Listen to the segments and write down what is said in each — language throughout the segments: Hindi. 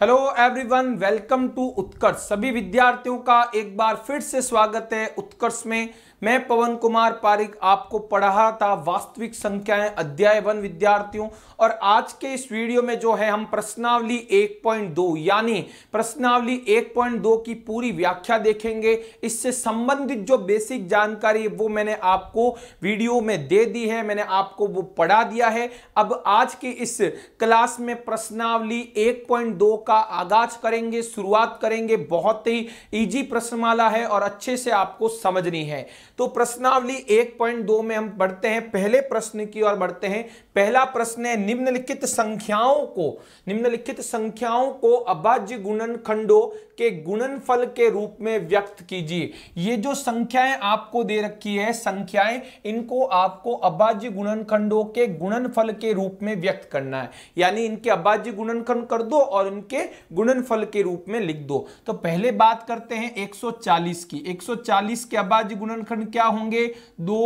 hello everyone welcome to Utkarsh सभी विद्यार्थियों का एक बार फिर से स्वागत है उत्कर्ष में मैं पवन कुमार पारिक आपको पढ़ा था वास्तविक संख्याएं अध्याय वन विद्यार्थियों और आज के इस वीडियो में जो है हम प्रश्नावली 1.2 यानी प्रश्नावली 1.2 की पूरी व्याख्या देखेंगे इससे संबंधित जो बेसिक जानकारी वो मैंने आपको वीडियो में दे दी है मैंने आपको वो पढ़ा दिया है अब आज की इस क्लास में प्रश्नावली एक का आगाज करेंगे शुरुआत करेंगे बहुत ही ईजी प्रश्नमाला है और अच्छे से आपको समझनी है तो प्रश्नावली 1.2 में हम बढ़ते हैं पहले प्रश्न की ओर बढ़ते हैं पहला प्रश्न है निम्नलिखित संख्याओं को निम्नलिखित संख्याओं को अभाज्य गुणन खंडो के गुणनफल के रूप में व्यक्त कीजिए ये जो संख्याएं आपको दे रखी है संख्याएं इनको आपको अभाज्य गुणन खंडों के गुणनफल के रूप में व्यक्त करना है यानी इनके अभाज्य गुणनखंड कर दो और इनके गुणनफल के रूप में लिख दो तो पहले बात करते हैं एक की एक के अभाज्य गुणनखंड क्या होंगे दो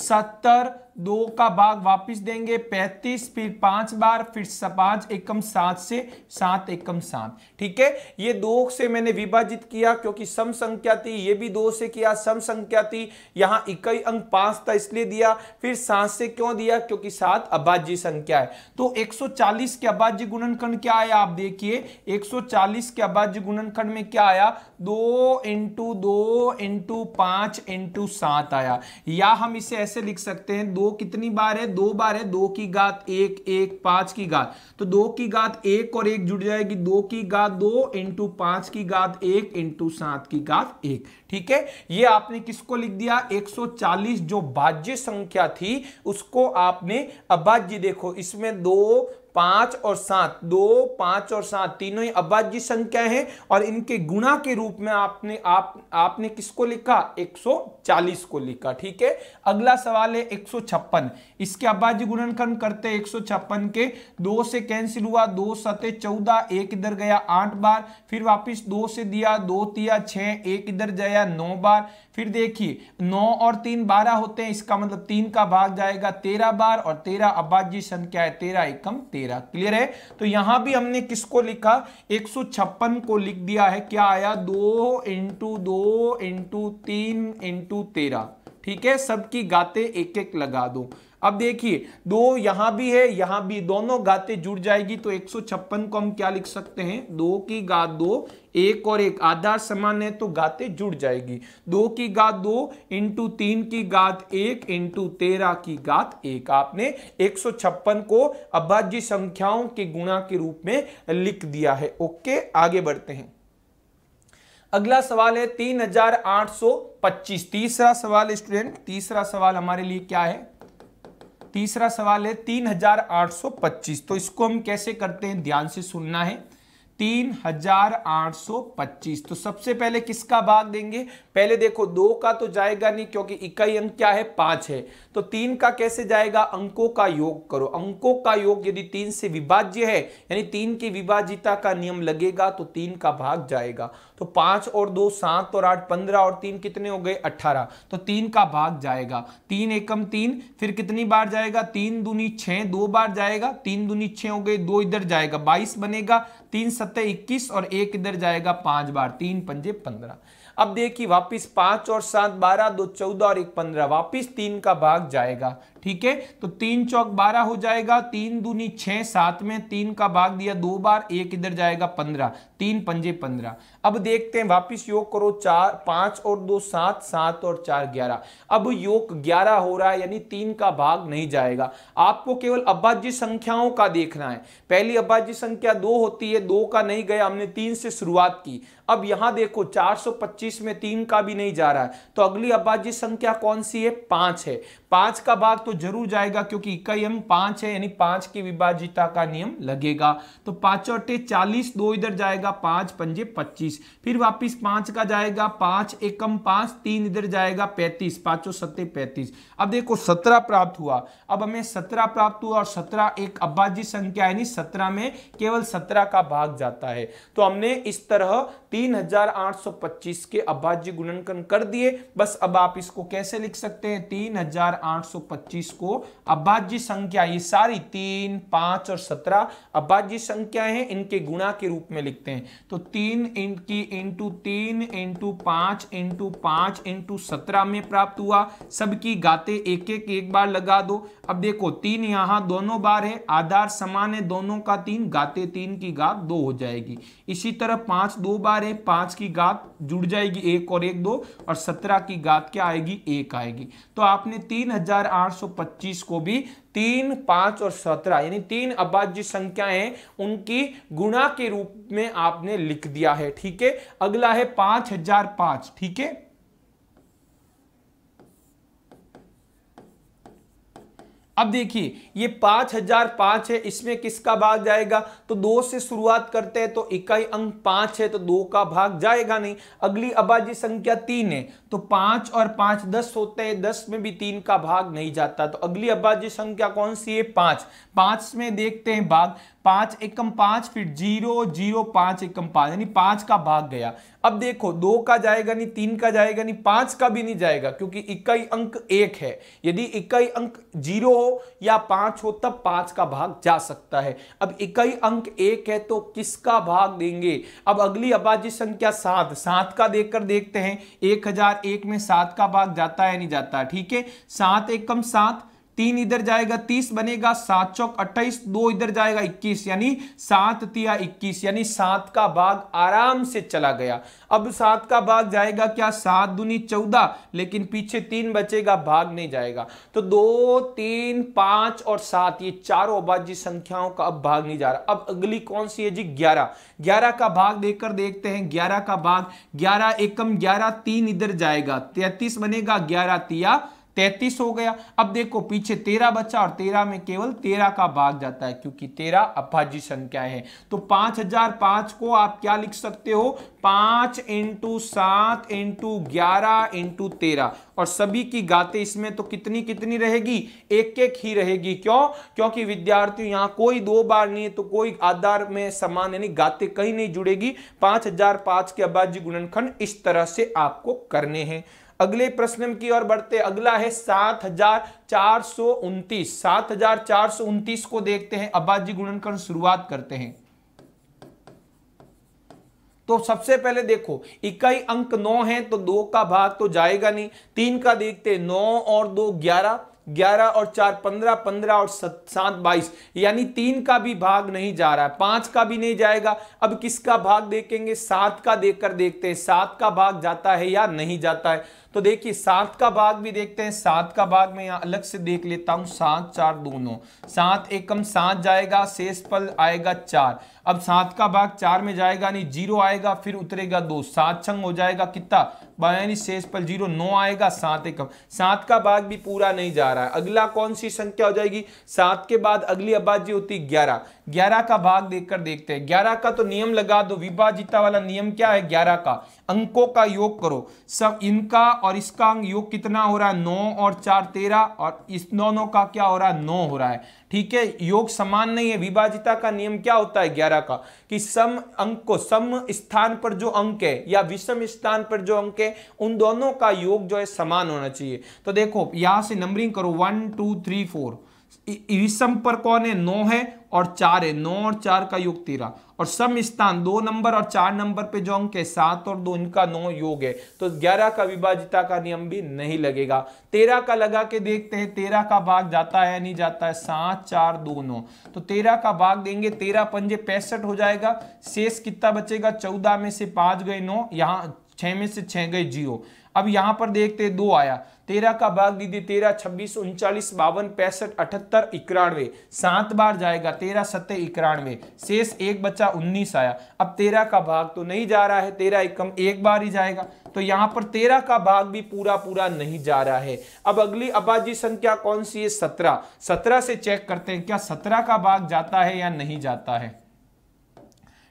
सत्तर दो का भाग वापस देंगे पैंतीस फिर पांच बार फिर पांच एकम सात से सात एकम सात ठीक है ये दो से मैंने विभाजित किया क्योंकि सम संख्या थी ये भी दो से किया सम संख्या थी यहां इकाई अंक पांच था इसलिए दिया फिर सात से क्यों दिया क्योंकि सात अभाज्य संख्या है तो 140 के अभाज्य गुणनखंड क्या आया आप देखिए 140 के अभाज्य गुणनखंड में क्या आया दो इंटू दो इंटू पांच इंटू सात आया या हम इसे ऐसे लिख सकते हैं दो दो कितनी बार है दो बार है दो की घात एक एक पांच की घात तो दो की घात एक और एक जुड़ जाएगी दो की घात दो इंटू पांच की घात एक इंटू सात की घात एक ठीक है ये आपने किसको लिख दिया 140 जो भाज्य संख्या थी उसको आपने अभाज्य देखो इसमें दो पांच और सात दो पांच और सात तीनों ही अभाज्य संख्या है और इनके गुणा के रूप में आपने आप आपने किसको लिखा 140 को लिखा ठीक है अगला सवाल है 156 इसके अभाज्य गुणनखंड करते 156 के दो से कैंसिल हुआ दो सते चौदह एक इधर गया आठ बार फिर वापिस दो से दिया दो दिया छह एक इधर गया नौ बार फिर देखिए नौ और तीन बारह होते हैं इसका मतलब तीन का भाग जाएगा तेरह बार और तेरह अभाज्य संख्या है तेरह एकम तेरह तेरह क्लियर है तो यहां भी हमने किसको लिखा एक सौ छप्पन को लिख दिया है क्या आया दो इंटू दो इंटू तीन इंटू तेरह ठीक है सबकी गाते एक एक लगा दो अब देखिए दो यहां भी है यहां भी दोनों गाते जुड़ जाएगी तो एक को हम क्या लिख सकते हैं दो की गात दो एक और एक आधार समान है तो गाते जुड़ जाएगी दो की गात दो इंटू तीन की गात एक इंटू तेरह की गात एक आपने एक सौ छप्पन को अभाज्य संख्याओं के गुणा के रूप में लिख दिया है ओके आगे बढ़ते हैं अगला सवाल है तीन हजार आठ सौ पच्चीस तीसरा सवाल स्टूडेंट तीसरा सवाल हमारे लिए क्या है तीसरा सवाल है 3825 तो इसको हम कैसे करते हैं ध्यान से सुनना है तीन हजार आठ सौ पच्चीस तो सबसे पहले किसका भाग देंगे पहले देखो दो का तो जाएगा नहीं क्योंकि इकाई अंक क्या है पांच है तो तीन का कैसे जाएगा अंकों का योग करो अंकों का योग यदि तीन से विभाज्य है यानी तीन की विभाजिता का नियम लगेगा तो तीन का भाग जाएगा तो पांच और दो सात और आठ पंद्रह और तीन कितने हो गए अठारह तो तीन का भाग जाएगा तीन एकम तीन फिर कितनी बार जाएगा तीन दूनी छह दो बार जाएगा तीन दूनी छह हो गए दो इधर जाएगा बाईस बनेगा तीन सत्तर इक्कीस और एक इधर जाएगा पांच बार तीन पंजे पंद्रह अब देखिए वापिस पांच और सात बारह दो चौदह और एक पंद्रह वापिस तीन का भाग जाएगा ठीक है तो तीन चौक बारह हो जाएगा तीन दूनी छह सात में तीन का भाग दिया दो बार एक इधर जाएगा पंद्रह तीन पंजे पंद्रह अब देखते हैं वापस योग करो चार पांच और दो सात सात और चार ग्यारह अब योग ग्यारह हो रहा है यानी तीन का भाग नहीं जाएगा आपको केवल अभाज्य संख्याओं का देखना है पहली अभाज्य संख्या दो होती है दो का नहीं गया हमने तीन से शुरुआत की अब यहां देखो 425 में तीन का भी नहीं जा रहा है तो अगली अभाज्य संख्या कौन सी है पांच है पांच का भाग तो जरूर जाएगा क्योंकि इकाई हम पांच है यानी पांच की विभाजिता का नियम लगेगा तो पांचोटे चालीस दो इधर जाएगा पांच पंजे पच्चीस फिर वापिस पांच का जाएगा पांच एकम पांच तीन इधर जाएगा पैंतीस पांचों सत्ते पैंतीस अब देखो सत्रह प्राप्त हुआ अब हमें सत्रह प्राप्त हुआ और सत्रह एक अब्बाजी संख्या यानी सत्रह में केवल सत्रह का भाग जाता है तो हमने इस तरह तीन हजार आठ सौ पच्चीस के अब्बाजी गुणनकन कर दिए बस अब आप इसको कैसे लिख सकते हैं तीन हजार आठ सौ पच्चीस को अब्बाजी संख्या ये सारी तीन पांच और सत्रह अब्बाजी संख्या है इनके गुणा के रूप में लिखते हैं तो तीन इन की इंटू तीन इंटू पांच इंटू पांच इंटू सत्रह में प्राप्त हुआ सबकी गाते एक एक एक बार लगा दो अब देखो तीन यहां दोनों बार है आधार समान है दोनों का तीन गाते तीन की गात दो हो जाएगी इसी तरह पांच दो बार है पांच की गात जुड़ जाएगी एक और एक दो और सत्रह की गात क्या आएगी एक आएगी तो आपने तीन को भी तीन पांच और सत्रह यानी तीन अबाज संख्या संख्याएं उनकी गुणा के रूप में आपने लिख दिया है ठीक है अगला है पांच हजार पांच ठीक है अब देखिए ये पांच हजार पांच है इसमें किसका भाग जाएगा तो दो से शुरुआत करते हैं तो इकाई अंक पांच है तो दो का भाग जाएगा नहीं अगली अबाजी संख्या तीन है तो पांच और पांच दस होते हैं दस में भी तीन का भाग नहीं जाता तो अगली अबाजी संख्या कौन सी है पांच पांच में देखते हैं भाग पांच एकम पांच फिर जीरो जीरो पांच एकम पांच यानी पांच का भाग गया अब देखो दो का जाएगा नहीं तीन का जाएगा नहीं पांच का भी नहीं जाएगा क्योंकि इकाई अंक एक है यदि इकाई अंक जीरो हो या पांच हो तब पांच का भाग जा सकता है अब इकाई अंक एक है तो किसका भाग देंगे अब अगली अभाज्य संख्या सात सात का देखकर देखते हैं एक हजार एक में सात का भाग जाता है नहीं जाता ठीक है सात एकम सात तीन इधर जाएगा तीस बनेगा सात चौक अट्ठाईस दो इधर जाएगा इक्कीस यानी सात तिया इक्कीस यानी सात का भाग आराम से चला गया अब सात का भाग जाएगा क्या सात दुनी चौदह लेकिन पीछे तीन बचेगा भाग नहीं जाएगा तो दो तीन पांच और सात ये चारों अभाज्य संख्याओं का अब भाग नहीं जा रहा अब अगली कौन सी है जी ग्यारह ग्यारह का भाग देकर देखते हैं ग्यारह का भाग ग्यारह एकम ग्यारह तीन इधर जाएगा तैतीस बनेगा ग्यारह तिया तैतीस हो गया अब देखो पीछे तेरह बचा और तेरह में केवल तेरह का भाग जाता है क्योंकि तेरह अभाज्य संख्या है तो पांच हजार पांच को आप क्या लिख सकते हो पांच इंटू सात इंटू ग्यारह इंटू तेरह और सभी की गाते इसमें तो कितनी कितनी रहेगी एक एक ही रहेगी क्यों क्योंकि विद्यार्थी यहां कोई दो बार नहीं है तो कोई आधार में समान यानी गाते कहीं नहीं जुड़ेगी पांच हजार पांच के अभाज्य गुणनखंड इस तरह से आपको करने हैं अगले प्रश्न की ओर बढ़ते अगला है सात हजार चार सौ उनतीस सात हजार चार सौ उन्तीस को देखते हैं अब्बाजी गुणनकर शुरुआत करते हैं तो सबसे पहले देखो इकाई अंक नौ है तो दो का भाग तो जाएगा नहीं तीन का देखते नौ और दो ग्यारह ग्यारह और चार पंद्रह पंद्रह और सात बाईस यानी तीन का भी भाग नहीं जा रहा है पांच का भी नहीं जाएगा अब किसका भाग देखेंगे सात का देखकर देखते हैं सात का भाग जाता है या नहीं जाता है तो देखिए सात का भाग भी देखते हैं सात का भाग में यहाँ अलग से देख लेता हूं सात चार दोनों सात एकम सात जाएगा शेष पल आएगा चार अब सात का भाग चार में जाएगा नहीं जीरो आएगा फिर उतरेगा दो सात छंग हो जाएगा कितना बयानी शेष पल जीरो नौ आएगा सात एकम सात का भाग भी पूरा नहीं जा रहा है अगला कौन सी संख्या हो जाएगी सात के बाद अगली अबाजी होती ग्यारह ग्यारह का भाग देखकर देखते हैं ग्यारह का तो नियम लगा दो विभाजिता वाला नियम क्या है ग्यारह का अंकों का योग करो सब इनका और इसका अंक योग कितना हो रहा है नौ और चार तेरह और इस दोनों का क्या हो रहा है नौ हो रहा है ठीक है योग समान नहीं है विभाजिता का नियम क्या होता है ग्यारह का कि सम अंक को सम स्थान पर जो अंक है या विषम स्थान पर जो अंक है उन दोनों का योग जो है समान होना चाहिए तो देखो यहां से नंबरिंग करो वन टू थ्री फोर विषम पर कौन है नौ है और चार है नौ और चार का योग तेरह और सम स्थान दो नंबर और चार नंबर पे जो अंक है सात और दो इनका नौ योग है तो ग्यारह का विभाजिता का नियम भी नहीं लगेगा तेरह का लगा के देखते हैं तेरह का भाग जाता है नहीं जाता है सात चार दो नौ तो तेरह का भाग देंगे तेरह पंजे पैंसठ हो जाएगा शेष कितना बचेगा चौदह में से पांच गए नौ यहाँ छह में से छह गए जीरो अब यहां पर देखते दो आया तेरह का भाग दीजिए तेरह छब्बीस उनचालीस बावन पैंसठ अठहत्तर इक्यानवे सात बार जाएगा तेरह सत्तर इक्यानवे शेष एक बच्चा उन्नीस आया अब तेरह का भाग तो नहीं जा रहा है तेरह एकम एक बार ही जाएगा तो यहाँ पर तेरह का भाग भी पूरा पूरा नहीं जा रहा है अब अगली अबाजी संख्या कौन सी है सत्रह सत्रह से चेक करते हैं क्या सत्रह का भाग जाता है या नहीं जाता है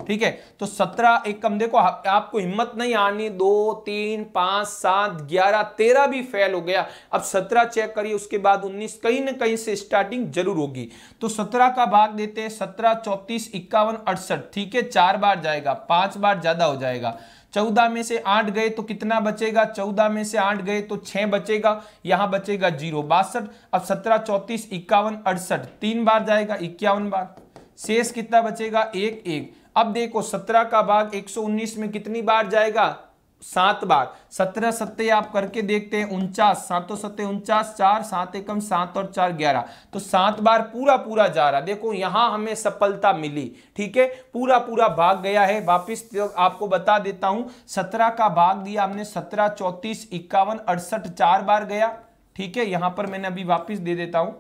ठीक है तो सत्रह एक कम देखो आप, आपको हिम्मत नहीं आनी दो तीन पांच सात ग्यारह तेरह भी फेल हो गया अब सत्रह चेक करिए उसके बाद उन्नीस कहीं ना कहीं से स्टार्टिंग जरूर होगी तो सत्रह का भाग देते हैं सत्रह चौतीस इक्यावन अड़सठ ठीक है चार बार जाएगा पांच बार ज्यादा हो जाएगा चौदह में से आठ गए तो कितना बचेगा चौदह में से आठ गए तो छह बचेगा यहां बचेगा जीरो बासठ अब सत्रह चौतीस इक्यावन अड़सठ तीन बार जाएगा इक्यावन बार शेष कितना बचेगा एक एक अब देखो सत्रह का भाग 119 में कितनी बार जाएगा सात बार सत्रह सत्य आप करके देखते हैं उनचास सातों सत्य उनचास चार सात एकम सात और चार ग्यारह तो सात बार पूरा पूरा जा रहा देखो यहां हमें सफलता मिली ठीक है पूरा पूरा भाग गया है वापिस तो आपको बता देता हूं सत्रह का भाग दिया हमने सत्रह चौतीस इक्यावन अड़सठ चार बार गया ठीक है यहां पर मैंने अभी वापिस दे देता हूं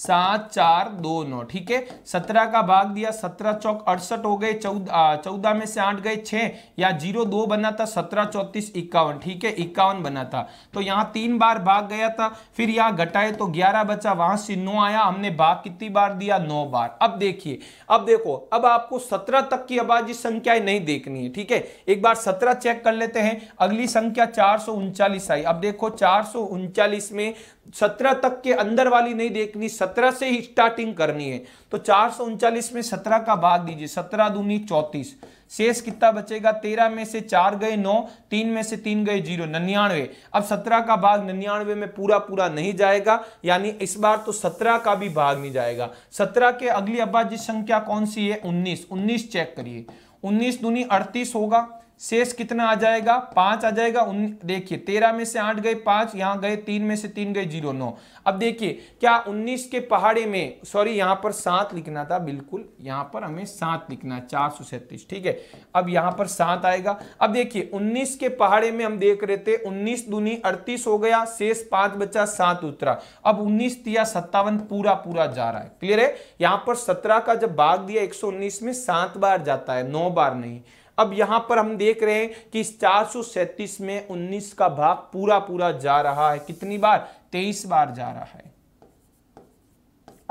सात चार दो नौ ठीक है सत्रह का भाग दिया सत्रह चौक अड़सठ हो गए चौदह चौदह में से आठ गए छह या जीरो दो बना था सत्रह चौतीस इक्यावन ठीक है इक्यावन बना था तो यहाँ तीन बार भाग गया था फिर यहाँ घटाए तो ग्यारह बचा वहां से नौ आया हमने भाग कितनी बार दिया नौ बार अब देखिए अब देखो अब आपको सत्रह तक की अबाजी संख्याएं नहीं देखनी है ठीक है एक बार सत्रह चेक कर लेते हैं अगली संख्या चार आई अब देखो चार में सत्रह तक के अंदर वाली नहीं देखनी सत्रह से ही स्टार्टिंग करनी है तो चार सौ उनचालीस में सत्रह का भाग दीजिए सत्रह दूनी चौतीस शेष कितना बचेगा तेरह में से चार गए नौ तीन में से तीन गए जीरो नन्यानवे अब सत्रह का भाग नन्यानवे में पूरा पूरा नहीं जाएगा यानी इस बार तो सत्रह का भी भाग नहीं जाएगा सत्रह के अगली अब्बाजी संख्या कौन सी है उन्नीस उन्नीस चेक करिए उन्नीस दूनी अड़तीस होगा शेष कितना आ जाएगा पांच आ जाएगा उन देखिए तेरह में से आठ गए पांच यहाँ गए तीन में से तीन गए जीरो नौ अब देखिए क्या उन्नीस के पहाड़े में सॉरी यहाँ पर सात लिखना था बिल्कुल यहाँ पर हमें सात लिखना चार सौ सैंतीस ठीक है अब यहाँ पर सात आएगा अब देखिए उन्नीस के पहाड़े में हम देख रहे थे उन्नीस दूनी अड़तीस हो गया शेष पांच बचा सात उतरा अब उन्नीस दिया सत्तावन पूरा पूरा जा रहा है क्लियर है यहाँ पर सत्रह का जब भाग दिया एक में सात बार जाता है नौ बार नहीं अब यहां पर हम देख रहे हैं कि चार में 19 का भाग पूरा पूरा जा रहा है कितनी बार 23 बार जा रहा है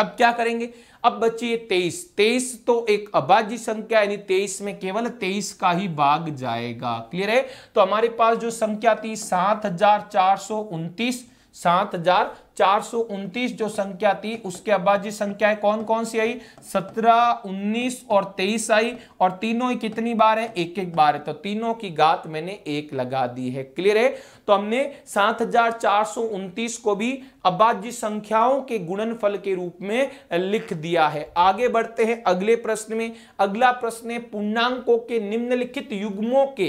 अब क्या करेंगे अब बच्चे ये तेईस तेईस तो एक अभाज्य संख्या यानी तेईस में केवल तेईस का ही भाग जाएगा क्लियर है तो हमारे पास जो संख्या थी सात हजार चार सौ उनतीस सात हजार 429 जो संख्या थी उसके बाद जी संख्याएं कौन कौन सी आई 17, 19 और 23 आई और तीनों ही कितनी बार है एक एक बार है तो तीनों की घात मैंने एक लगा दी है क्लियर है तो हमने सात को भी अबाजी संख्याओं के गुणनफल के रूप में लिख दिया है आगे बढ़ते हैं अगले प्रश्न में अगला प्रश्न है पूर्णांकों के निम्नलिखित युग्मों के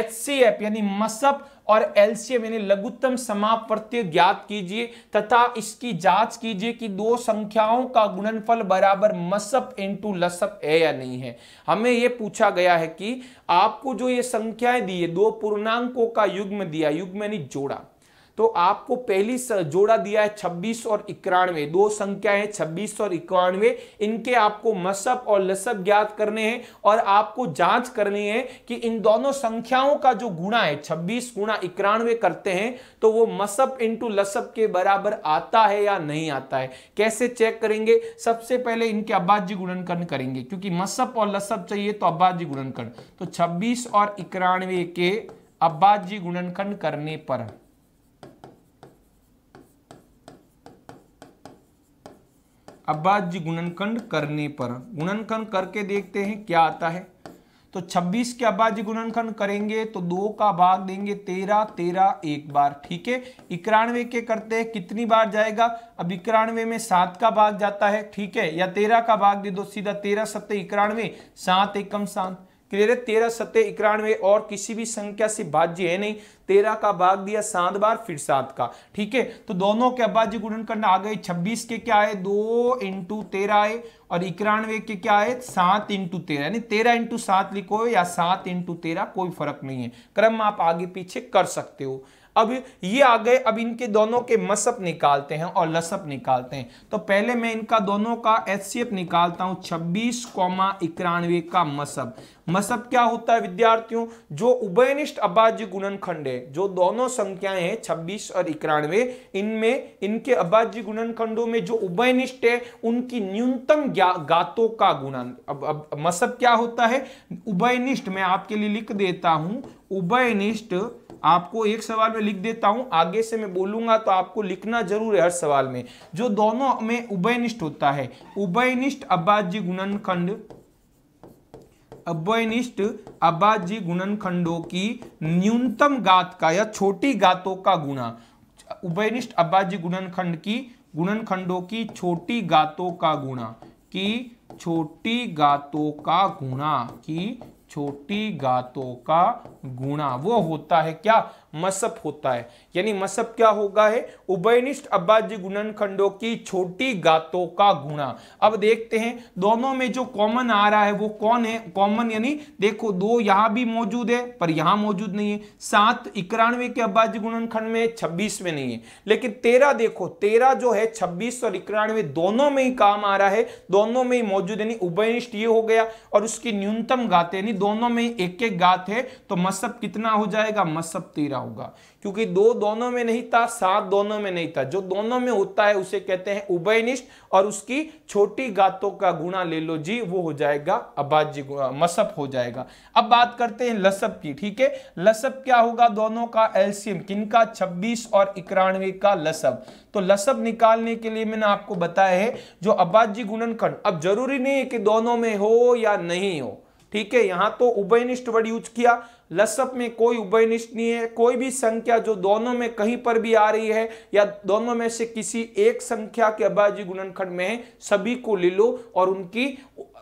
एच यानी मसप और एलसीएम यानी लघुत्तम समापवर्त्य ज्ञात कीजिए तथा इसकी जांच कीजिए कि दो संख्याओं का गुणनफल बराबर मसप इंटू लसप है या नहीं है हमें यह पूछा गया है कि आपको जो ये संख्याएं दी है दो पूर्णांकों का युग्म दिया युग्म यानी जोड़ा तो आपको पहली जोड़ा दिया है 26 और इक्यानवे दो संख्या है 26 और इक्यानवे इनके आपको मसब और लसब ज्ञात करने हैं और आपको जांच करनी है कि इन दोनों संख्याओं का जो गुणा है 26 गुणा इक्यानवे करते हैं तो वो मसब इंटू लसब के बराबर आता है या नहीं आता है कैसे चेक करेंगे सबसे पहले इनके अब्बाजी गुणनकरण करेंगे क्योंकि मसब और लसब चाहिए तो अब्बाजी गुणनकरण तो छब्बीस और इक्यानवे के अब्बाजी गुणनखंड करने पर अभाज्य गुणनखंड करने पर गुणनखंड करके देखते हैं क्या आता है तो 26 के अभाज्य गुणनखंड करेंगे तो दो का भाग देंगे तेरह तेरह एक बार ठीक है इक्यानवे के करते हैं कितनी बार जाएगा अब इक्यानवे में सात का भाग जाता है ठीक है या तेरह का भाग दे दो सीधा तेरह सत्तर इक्यानवे सात एकम सात क्लियर है तेरह सत्य इक्यानवे और किसी भी संख्या से भाज्य है नहीं तेरह का भाग दिया सात बार फिर सात का ठीक है तो दोनों के अभाज्य गुणन करना आ गए छब्बीस के क्या है दो इंटू तेरह है और इक्यानवे के क्या है सात इंटू तेरह यानी तेरह इंटू सात लिखो या सात इंटू तेरह कोई फर्क नहीं है क्रम आप आगे पीछे कर सकते हो अब ये आ गए अब इनके दोनों के मसअप निकालते हैं और लसअप निकालते हैं तो पहले मैं इनका दोनों का एच निकालता हूं छब्बीस कौमा इक्यानवे का मसअप मसअप क्या होता है विद्यार्थियों जो उभयनिष्ठ अभाज्य गुणनखंड है जो दोनों संख्याएं हैं छब्बीस और इक्यानवे इनमें इनके अभाज्य गुणनखंडों में जो उभयनिष्ठ है उनकी न्यूनतम गातों का गुणन अब, अब मसअप क्या होता है उभयनिष्ठ मैं आपके लिए लिख देता हूं उभयनिष्ठ आपको एक सवाल में लिख देता हूं आगे से मैं बोलूंगा तो आपको लिखना जरूर है हर सवाल में जो दोनों में उभयनिष्ठ होता है उभयनिष्ठ अब्बाजी गुणनखंड अभ्वयनिष्ठ अबाजी गुणनखंडों की न्यूनतम गात का या छोटी गातों का गुणा उभयनिष्ठ अबाजी गुणनखंड की गुणनखंडों की छोटी गातों का गुणा की छोटी गातों का गुणा की छोटी गातों का गुणा वो होता है क्या मसप होता है यानी मसप क्या होगा है उभयनिष्ठ अब्बाजी गुणनखंडों की छोटी गातों का गुणा अब देखते हैं दोनों में जो कॉमन आ रहा है वो कौन है कॉमन यानी देखो दो यहां भी मौजूद है पर यहां मौजूद नहीं है सात इक्यानवे के अब्बाजी गुणनखंड में छब्बीस में नहीं है लेकिन तेरह देखो तेरह जो है छब्बीस और इक्यानवे दोनों में ही काम आ रहा है दोनों में ही मौजूद यानी उभयनिष्ठ ये हो गया और उसकी न्यूनतम गाते यानी दोनों में एक एक गात है तो मसप कितना हो जाएगा मसप तेरह होगा क्योंकि दो दोनों में नहीं था सात दोनों में नहीं था जो दोनों में होता है उसे कहते हैं उभयनिष्ठ और उसकी छोटी गातों का गुणा ले लो जी वो हो जाएगा अबाज्य मसप हो जाएगा अब बात करते हैं लसप की ठीक है लसप क्या होगा दोनों का एल्सियम किनका छब्बीस और इक्यानवे का लसब तो लसब निकालने के लिए मैंने आपको बताया है जो अबाज्य गुणनखंड अब जरूरी नहीं है कि दोनों में हो या नहीं हो ठीक है यहां तो उभयनिष्ठ वर्ड यूज किया लसप में कोई उभयनिष्ठ नहीं है कोई भी संख्या जो दोनों में कहीं पर भी आ रही है या दोनों में से किसी एक संख्या के अभाज्य गुणनखंड में है सभी को ले लो और उनकी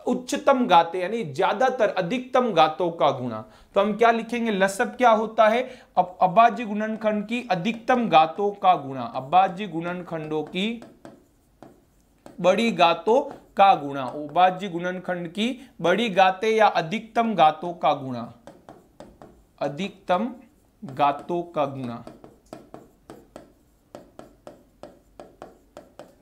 उच्चतम गाते यानी ज्यादातर अधिकतम गातों का गुणा तो हम क्या लिखेंगे लसप क्या होता है अब अभाज्य गुणनखंड की अधिकतम गातों का गुणा अभाज्य गुणनखंडों की बड़ी गातों का गुणा उपाज्य गुणनखंड की बड़ी गाते या अधिकतम गातों का गुणा अधिकतम गातों का गुणा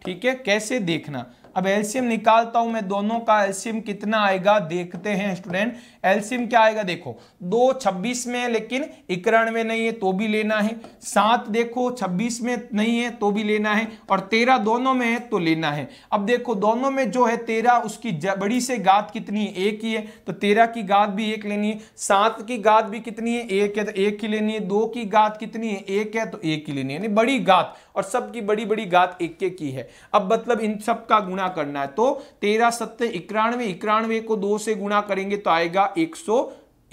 ठीक है कैसे देखना अब एल्सियम निकालता हूं मैं दोनों का एल्सियम कितना आएगा देखते हैं स्टूडेंट एल्सियम क्या आएगा देखो दो छब्बीस में है लेकिन इक्यानवे नहीं है तो भी लेना है सात देखो छब्बीस में नहीं है तो भी लेना है और तेरह दोनों में है तो लेना है अब देखो दोनों में जो है तेरह उसकी बड़ी से गात कितनी है एक ही है तो तेरह की गात भी एक लेनी है सात की गात भी कितनी है एक है तो एक ही लेनी है दो की गात कितनी है एक है तो एक ही लेनी है यानी बड़ी गात और सबकी बड़ी बड़ी गात एक एक की है अब मतलब इन सब का गुणा करना है तो तेरह सत्य इक्यानवे इक्यानवे को दो से गुणा करेंगे तो आएगा एक सौ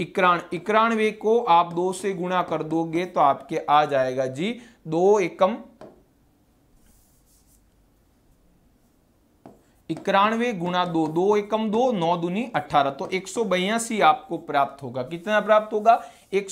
इक्रान इक्यानवे को आप दो से गुणा कर दोगे तो आपके आ जाएगा जी दो एकम इक्यानवे गुणा दो दो एकम दो नौ दुनी अठारह तो एक सौ बयासी आपको प्राप्त होगा कितना प्राप्त होगा एक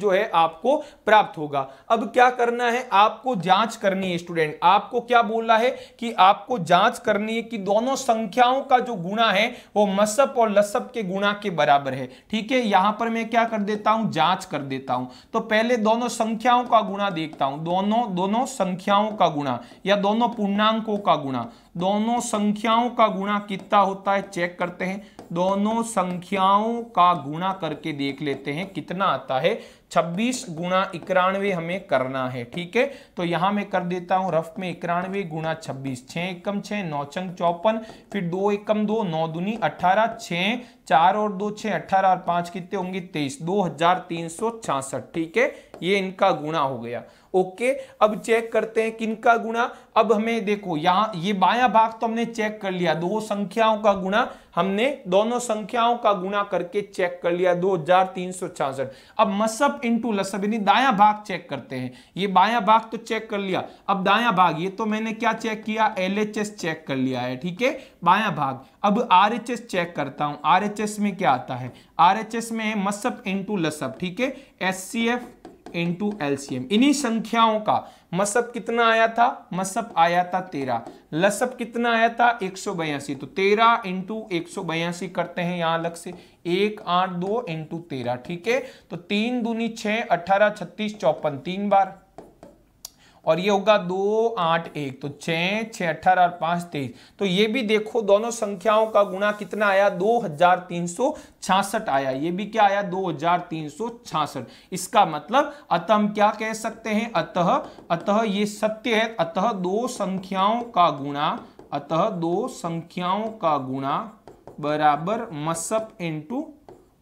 जो है आपको प्राप्त होगा अब क्या करना है आपको जांच करनी है स्टूडेंट आपको क्या बोला है कि आपको जांच करनी है कि दोनों संख्याओं का जो गुणा है वो मसप और लसप के गुणा के बराबर है ठीक है यहां पर मैं क्या कर देता हूं जांच कर देता हूं तो पहले दोनों संख्याओं का गुणा देखता हूं दोनों दोनों संख्याओं का गुणा या दोनों पूर्णांकों का गुणा दोनों संख्याओं का गुणा कितना होता है चेक करते हैं दोनों संख्याओं का गुणा करके देख लेते हैं कितना आता है 26 गुणा इक्यानवे हमें करना है ठीक है तो यहां मैं कर देता हूं रफ में इक्यानवे गुणा छब्बीस छ एकम छ नौ चंग चौपन फिर दो एकम दो नौ दुनी अठारह छ चार और दो छ अठारह और पांच कितने होंगे तेईस दो हजार तीन सौ छियासठ ठीक है ये इनका गुणा हो गया ओके अब चेक करते हैं किनका गुणा अब हमें देखो यहां ये बाया भाग तो हमने चेक कर लिया दो संख्याओं का गुणा हमने दोनों संख्याओं का गुणा करके चेक कर लिया दो हजार तीन सौ छियासठ अब मसब इंटू लसब यानी दाया भाग चेक करते हैं ये बाया भाग तो चेक कर लिया अब दाया भाग ये तो मैंने क्या चेक किया एल एच एस चेक कर लिया है ठीक है बाया भाग अब आर एच एस चेक करता हूं आर एच एस में क्या आता है आर एच एस में मसब इंटू लसब ठीक है S C F into LCM इन्हीं संख्याओं का मसब कितना आया था मसब आया था तेरह लसब कितना आया था एक सौ बयासी तो तेरह इंटू एक सौ बयासी करते हैं यहां अलग से एक आठ दो इंटू तेरह ठीक है तो तीन दूनी छह अठारह छत्तीस चौपन तीन बार और ये होगा दो आठ एक तो छ छ अठारह और पांच तेईस तो ये भी देखो दोनों संख्याओं का गुणा कितना आया दो हजार तीन सौ छियासठ आया ये भी क्या आया दो हजार तीन सौ छियासठ इसका मतलब अतः हम क्या कह सकते हैं अतः अतः ये सत्य है अतः दो संख्याओं का गुणा अतः दो संख्याओं का गुणा बराबर मसप इंटू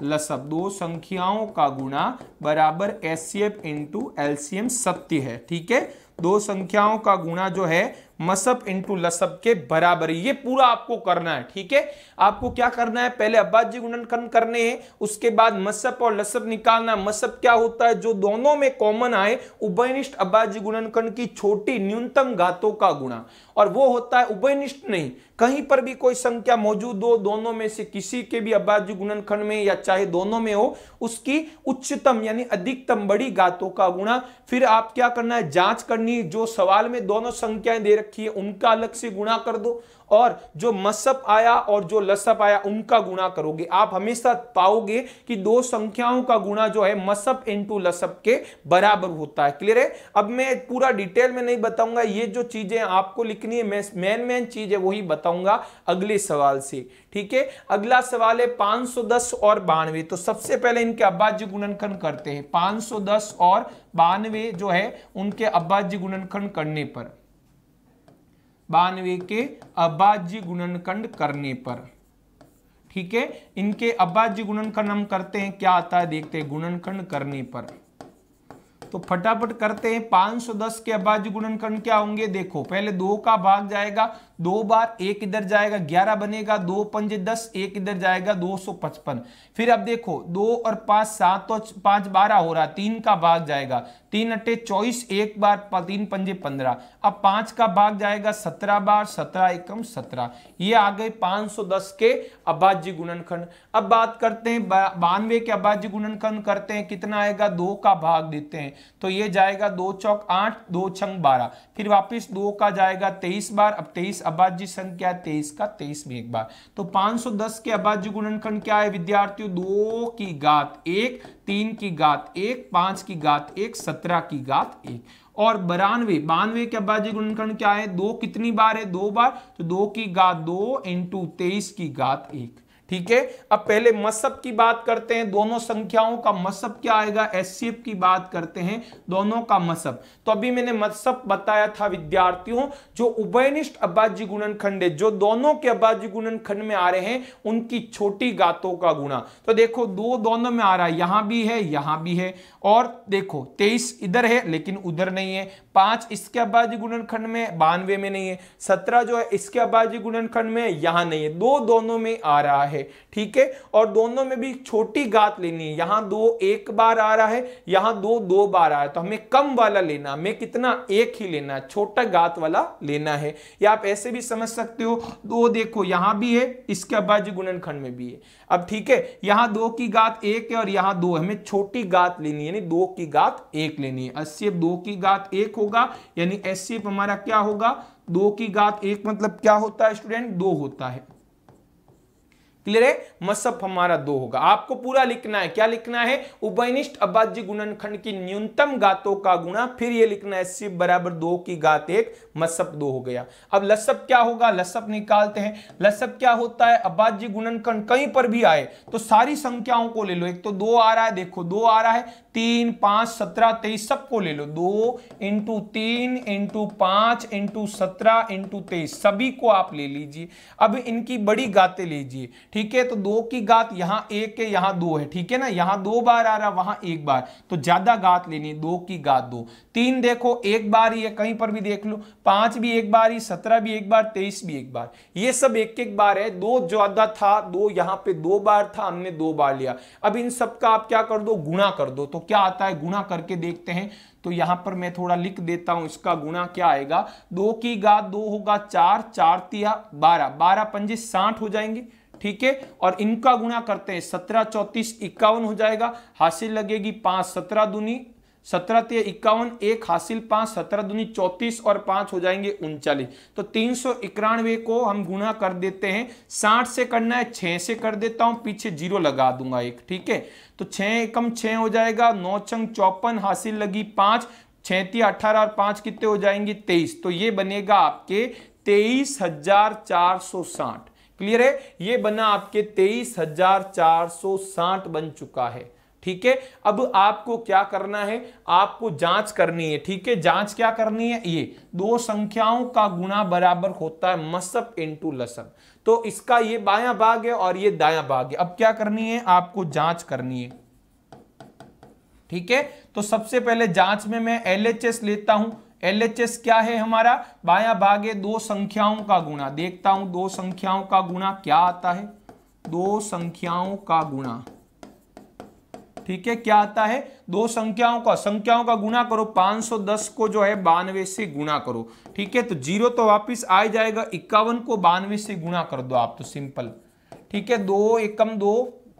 लसप दो संख्याओं का गुणा बराबर S C F into LCM सत्य है ठीक है दो संख्याओं का गुणा जो है मसप इंटू लसप के बराबर ये पूरा आपको करना है ठीक है आपको क्या करना है पहले अब्बाजी गुणन करने हैं उसके बाद मसप और लसप निकालना मसप क्या होता है जो दोनों में कॉमन आए उभयनिष्ठ अब्बाजी गुणनखंड की छोटी न्यूनतम घातों का गुणा और वो होता है उभयनिष्ठ नहीं कहीं पर भी कोई संख्या मौजूद हो दोनों में से किसी के भी अब्बाजी गुणनखंड में या चाहे दोनों में हो उसकी उच्चतम यानी अधिकतम बड़ी घातों का गुणा फिर आप क्या करना है जांच करनी जो सवाल में दोनों संख्याएं दे रखी है उनका अलग से गुणा कर दो और जो मसप आया और जो लसप आया उनका गुणा करोगे आप हमेशा पाओगे कि दो संख्याओं का गुणा जो है मसप इंटू लसप के बराबर होता है क्लियर है अब मैं पूरा डिटेल में नहीं बताऊंगा ये जो चीजें आपको लिखनी है मेन मेन चीज है वही बताऊंगा अगले सवाल से ठीक है अगला सवाल है 510 और बानवे तो सबसे पहले इनके अब्बाजी गुणनखंड करते हैं दस और बानवे जो है उनके अब्बाजी गुणनखंड करने पर बानवे के अभाज्य गुणनखंड करने पर ठीक है इनके अभाज्य गुणनखंड हम करते हैं क्या आता है देखते हैं गुणनखंड करने पर तो फटाफट करते हैं 510 के अभाज्य गुणनखंड क्या होंगे देखो पहले दो का भाग जाएगा दो बार एक इधर जाएगा ग्यारह बनेगा दो पंजे दस एक इधर जाएगा दो सौ पचपन फिर अब देखो दो और पांच सात और पांच बारह हो रहा तीन का भाग जाएगा तीन अट्ठे चौबीस एक बार तीन पंजे पंद्रह अब पांच का भाग जाएगा सत्रह बार सत्रह एकम सत्रह ये आ गए पांच सौ दस के अभाज्य गुणनखंड अब बात करते हैं बानवे के अभाज्य गुणनखंड करते हैं कितना आएगा दो का भाग देते हैं तो ये जाएगा दो चौक आठ दो छंग बारह फिर वापिस दो का जाएगा तेईस बार अब तेईस अभाज्य संख्या तेईस का तेईस में एक बार तो 510 के अभाज्य गुणनखंड क्या है विद्यार्थियों दो की गात एक तीन की गात एक पांच की गात एक सत्रह की गात एक और बानवे बानवे के अभाज्य गुणनखंड क्या है दो कितनी बार है दो बार तो दो की गात दो इंटू तेईस की गात एक ठीक है अब पहले मसब की बात करते हैं दोनों संख्याओं का मसब क्या आएगा एस की बात करते हैं दोनों का मसब तो अभी मैंने मसब बताया था विद्यार्थियों जो उभयनिष्ठ अबाज्य गुणन खंड है जो दोनों के अबाज्य गुणन खंड में आ रहे हैं उनकी छोटी गातों का गुणा तो देखो दो दोनों में आ रहा है यहां भी है यहां भी है और देखो तेईस इधर है लेकिन उधर नहीं है पांच इसके अबाजी गुणनखंड में बानवे में नहीं है सत्रह जो है इसके अबाजी गुणनखंड में यहां नहीं है दो दोनों में आ रहा है ठीक है और दोनों में भी छोटी गात लेनी है यहां दो एक बार आ रहा है यहां दो दो बार आ रहा है तो हमें कम वाला लेना हमें कितना एक ही लेना है छोटा गात वाला लेना है या आप ऐसे भी समझ सकते हो दो देखो यहां भी है इसके अबाजी गुणनखंड में भी है अब ठीक है यहां दो की गात एक है और यहां दो हमें छोटी गात लेनी है दो की गात एक लेनी है अस्सी दो की गात एक होगा यानी एस हमारा क्या होगा दो की गात एक मतलब क्या होता है स्टूडेंट दो होता है क्लियर है मसफ हमारा दो होगा आपको पूरा लिखना है क्या लिखना है उभयनिष्ठ अबाज्य गुणनखंड की न्यूनतम गातों का गुणा फिर ये लिखना है सिर्फ बराबर दो की गात एक मसफ दो हो गया अब लसप क्या होगा लसप निकालते हैं लसप क्या होता है अबाज्य गुणनखंड कहीं पर भी आए तो सारी संख्याओं को ले लो एक तो दो आ रहा है देखो दो आ रहा है तीन पांच सत्रह तेईस सबको ले लो दो इंटू तीन इंटू पांच इंटू सत्रह इंटू तेईस सभी को आप ले लीजिए अब इनकी बड़ी गाते लीजिए ठीक है तो दो की गात यहाँ एक है यहाँ दो है ठीक है ना यहाँ दो बार आ रहा वहां एक बार तो ज्यादा गात लेनी दो की गात दो तीन देखो एक बार ही है कहीं पर भी देख लो पांच भी एक बार ही सत्रह भी एक बार तेईस भी एक बार ये सब एक एक बार है दो ज्यादा था दो यहाँ पे दो बार था हमने दो बार लिया अब इन सब का आप क्या कर दो गुणा कर दो तो क्या आता है गुणा करके देखते हैं तो यहां पर मैं थोड़ा लिख देता हूं इसका गुणा क्या आएगा दो की गा दो होगा चार चार तिया बारह बारह पंजे साठ हो जाएंगे ठीक है और इनका गुणा करते हैं सत्रह चौतीस इक्यावन हो जाएगा हासिल लगेगी पांच सत्रह दुनी सत्रह ते इक्यावन एक हासिल पांच सत्रह दूनी चौतीस और पांच हो जाएंगे उनचालीस तो तीन सौ इक्यानवे को हम गुणा कर देते हैं साठ से करना है छह से कर देता हूं पीछे जीरो लगा दूंगा एक ठीक है तो छह एकम छह हो जाएगा नौ छंग चौपन हासिल लगी पांच छैती अठारह और पांच कितने हो जाएंगे तेईस तो ये बनेगा आपके तेईस हजार चार सौ साठ क्लियर है ये बना आपके तेईस हजार चार सौ साठ बन चुका है ठीक है अब आपको क्या करना है आपको जांच करनी है ठीक है जांच क्या करनी है ये दो संख्याओं का गुणा बराबर होता है मसब इंटू लसन तो इसका ये बाया भाग है और ये दाया भाग है अब क्या करनी है आपको जांच करनी है ठीक है तो सबसे पहले जांच में मैं एलएचएस लेता हूं एलएचएस क्या है हमारा बाया भाग है दो संख्याओं का गुणा देखता हूं दो संख्याओं का गुणा क्या आता है दो संख्याओं का गुणा ठीक है क्या आता है दो संख्याओं का संख्याओं का गुणा करो 510 को जो है बानवे से गुणा करो ठीक है तो जीरो तो वापिस आ जाएगा इक्यावन को बानवे से गुणा कर दो आप तो सिंपल ठीक है दो एकम दो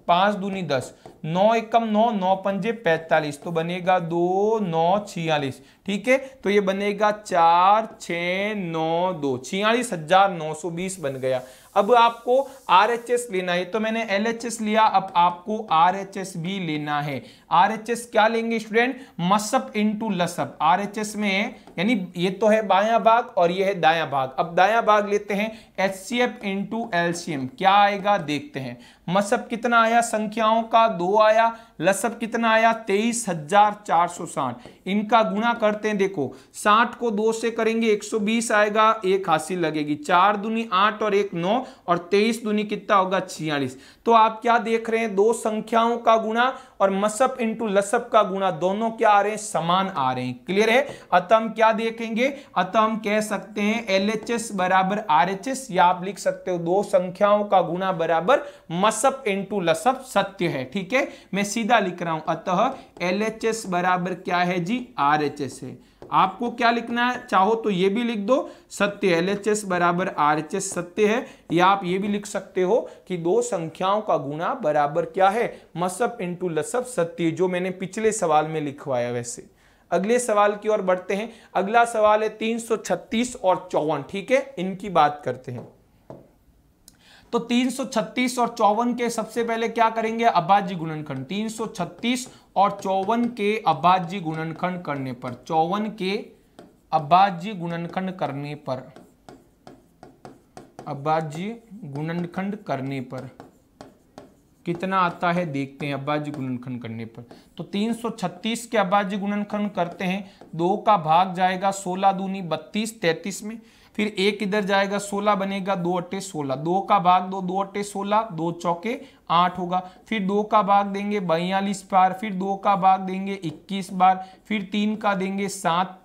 पांच दूनी दस नौ एकम नौ नौ पंजे पैंतालीस तो बनेगा दो नौ छियालीस ठीक है तो ये बनेगा चार छ नौ दो छियालीस हजार नौ सौ बीस बन गया अब आपको आर एच एस लेना है तो मैंने एल एच एस लिया अब आपको आर एच एस भी लेना है आर एच एस क्या लेंगे स्टूडेंट मसअप इंटू लसअप आर एच एस में यानी ये तो है बाया भाग और ये है दाया भाग अब दाया भाग लेते हैं H C F into L C M क्या आएगा देखते हैं मसअप कितना आया संख्याओं का दो आया लसब कितना आया तेईस हजार चार सौ साठ इनका गुणा करते हैं देखो साठ को दो से करेंगे एक सौ बीस आएगा एक हासिल लगेगी चार दुनी आठ और एक नौ और तेईस दुनी कितना होगा छियालीस तो आप क्या देख रहे हैं दो संख्याओं का गुणा और मसब इंटू लसब का गुणा दोनों क्या आ रहे हैं समान आ रहे हैं क्लियर है अतः हम क्या देखेंगे अतः हम कह सकते हैं एल एच एस बराबर आर एच एस या आप लिख सकते हो दो संख्याओं का गुणा बराबर मसब इंटू लसब सत्य है ठीक है मैं सीधे सीधा लिख रहा हूं अतः एल एच एस बराबर क्या है जी आर एच एस है आपको क्या लिखना है चाहो तो ये भी लिख दो सत्य एल एच एस बराबर आर एच एस सत्य है या आप ये भी लिख सकते हो कि दो संख्याओं का गुणा बराबर क्या है मसब इंटू लसब सत्य जो मैंने पिछले सवाल में लिखवाया वैसे अगले सवाल की ओर बढ़ते हैं अगला सवाल है 336 और चौवन ठीक है इनकी बात करते हैं तो 336 और चौवन के सबसे पहले क्या करेंगे अभाज्य गुणनखंड 336 और चौवन के अभाज्य गुणनखंड करने पर चौवन के अभाज्य गुणनखंड करने पर अभाज्य गुणनखंड करने पर कितना आता है देखते हैं अभाज्य गुणनखंड करने पर तो 336 के अभाज्य गुणनखंड करते हैं दो का भाग जाएगा 16 दूनी 32 33 में फिर एक इधर जाएगा सोलह बनेगा दो अट्टे सोलह दो का भाग दो दो अट्टे सोलह दो चौके आठ होगा फिर दो का भाग देंगे बयालीस बार फिर दो का भाग देंगे इक्कीस बार फिर तीन का देंगे सात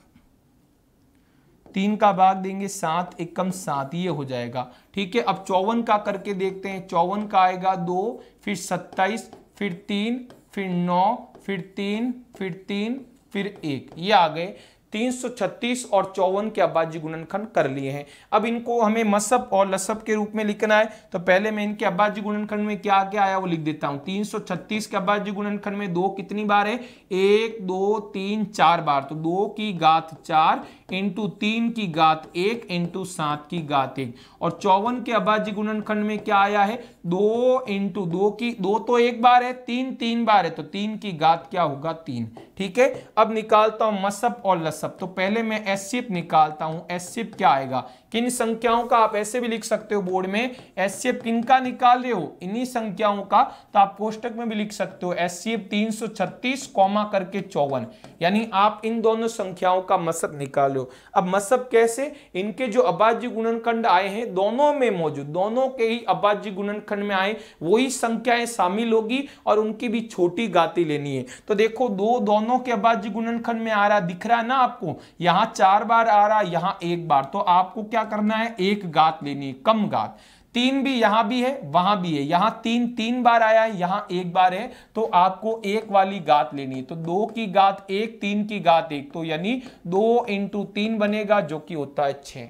तीन का भाग देंगे सात एकम सात ये हो जाएगा ठीक है अब चौवन का करके देखते हैं चौवन का आएगा दो फिर सत्ताईस फिर तीन फिर नौ फिर तीन फिर तीन फिर एक ये आ गए 336 और चौवन के अब्बाजी गुणनखंड कर लिए हैं अब इनको हमें मसब और लसब के रूप में लिखना है तो पहले मैं इनके अब्बाजी गुणनखंड में क्या क्या आया वो लिख देता हूँ 336 के अब्बाजी गुणनखंड में दो कितनी बार है एक दो तीन चार बार तो दो की गाथ चार इंटू तीन की घात एक इंटू सात की घात एक और चौवन के अभाज्य गुणनखंड में क्या आया है दो इंटू दो की दो तो एक बार है तीन तीन बार है तो तीन की घात क्या होगा तीन ठीक है अब निकालता हूं मसप और लसप तो पहले मैं एसिप निकालता हूं एसिप क्या आएगा किन संख्याओं का आप ऐसे भी लिख सकते हो बोर्ड में एस सी एफ किन का निकाल रहे हो इन्हीं संख्याओं का तो आप कोष्टक में भी लिख सकते हो एस सी एफ तीन सौ छत्तीस कॉमा करके चौवन यानी आप इन दोनों संख्याओं का मसब निकाल लो अब मसब कैसे इनके जो अबाज्य गुणनखंड आए हैं दोनों में मौजूद दोनों के ही अबाज्य गुणनखंड में आए वही संख्याएं शामिल होगी और उनकी भी छोटी गाती लेनी है तो देखो दो दोनों के अबाज्य गुणनखंड में आ रहा दिख रहा है ना आपको यहां चार बार आ रहा यहां एक बार तो आपको क्या क्या करना है एक गात लेनी है कम गात तीन भी यहां भी है वहां भी है यहां तीन तीन बार आया है यहां एक बार है तो आपको एक वाली गात लेनी है तो दो की गात एक तीन की गात एक तो यानी दो इंटू तीन बनेगा जो कि होता है छ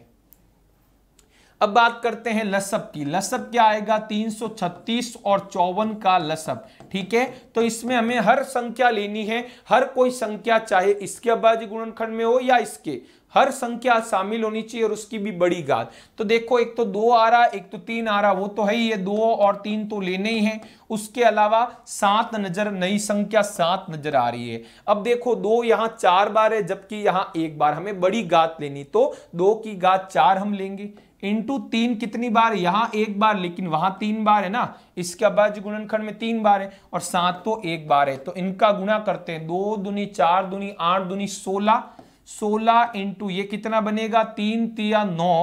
अब बात करते हैं लसब की लसब क्या आएगा 336 और चौवन का लसब ठीक है तो इसमें हमें हर संख्या लेनी है हर कोई संख्या चाहे इसके अभाज्य गुणनखंड में हो या इसके हर संख्या शामिल होनी चाहिए और उसकी भी बड़ी घात तो देखो एक तो दो आ रहा एक तो तीन आ रहा वो तो है ही ये दो और तीन तो लेने ही है उसके अलावा सात नजर नई संख्या सात नजर आ रही है अब देखो दो यहां चार बार है जबकि यहां एक बार हमें बड़ी घात लेनी तो दो की घात चार हम लेंगे इंटू तीन कितनी बार यहां एक बार लेकिन वहां तीन बार है ना इसके बाद गुणनखंड में तीन बार है और सात तो एक बार है तो इनका गुणा करते हैं दो दुनी चार दुनी आठ दुनी सोलह सोलह इंटू ये कितना बनेगा तीन तिया नौ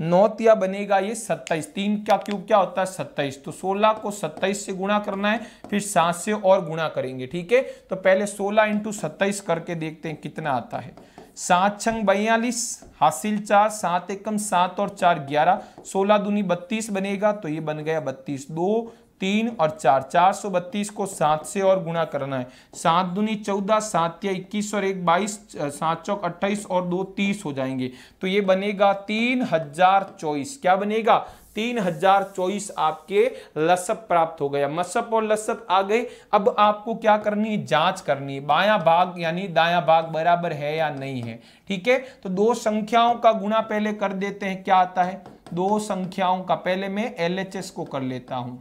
नौ तिया बनेगा ये सत्ताईस तीन का क्यूब क्या होता है सत्ताईस तो सोलह को सत्ताईस से गुणा करना है फिर सात से और गुणा करेंगे ठीक है तो पहले सोलह इंटू सत्ताईस करके देखते हैं कितना आता है सात छंग बयालीस हासिल चार सात एकम सात और चार ग्यारह सोलह दूनी बत्तीस बनेगा तो ये बन गया बत्तीस दो तीन और चार चार सौ बत्तीस को सात से और गुणा करना है सात दुनी चौदह सात या इक्कीस और एक बाईस सात चौक अट्ठाईस और दो तीस हो जाएंगे तो ये बनेगा तीन हजार चौबीस क्या बनेगा तीन हजार चौबीस आपके लसप प्राप्त हो गया मसप और लसप आ गए अब आपको क्या करनी जांच करनी बाया भाग यानी दाया भाग बराबर है या नहीं है ठीक है तो दो संख्याओं का गुणा पहले कर देते हैं क्या आता है दो संख्याओं का पहले मैं एल को कर लेता हूं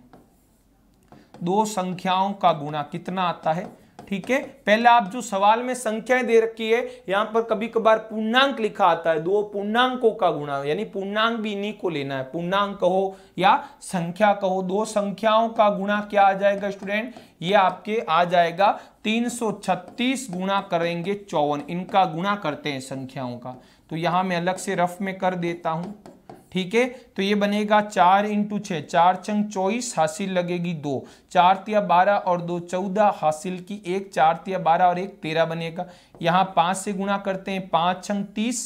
दो संख्याओं का गुणा कितना आता है ठीक है पहले आप जो सवाल में संख्याएं दे रखी है यहां पर कभी कभार पूर्णांक लिखा आता है दो पूर्णांकों का गुणा यानी पूर्णांक भी इन्हीं को लेना है पूर्णांक कहो या संख्या कहो दो संख्याओं का गुणा क्या आ जाएगा स्टूडेंट ये आपके आ जाएगा 336 गुणा करेंगे चौवन इनका गुणा करते हैं संख्याओं का तो यहां मैं अलग से रफ में कर देता हूं ठीक है तो ये बनेगा चार इंटू छः चार चंग चौबीस हासिल लगेगी दो चार तिया बारह और दो चौदह हासिल की एक चार तिया बारह और एक तेरह बनेगा यहाँ पाँच से गुणा करते हैं पाँच चंग तीस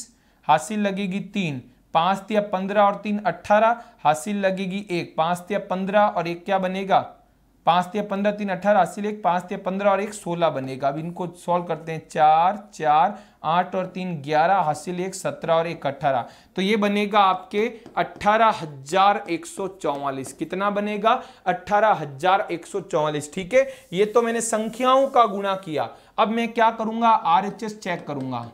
हासिल लगेगी तीन पाँच तिया पंद्रह और तीन अट्ठारह हासिल लगेगी एक पाँच तिया पंद्रह और एक क्या बनेगा पाँच ते पंद्रह तीन अठारह अस्सी लेख पाँच ते पंद्रह और एक सोलह बनेगा अब इनको सॉल्व करते हैं चार चार आठ और तीन ग्यारह हासिल एक सत्रह और एक अट्ठारह तो ये बनेगा आपके अट्ठारह हजार एक सौ चौवालीस कितना बनेगा अट्ठारह हजार एक सौ चौवालीस ठीक है ये तो मैंने संख्याओं का गुणा किया अब मैं क्या करूंगा एस चेक करूंगा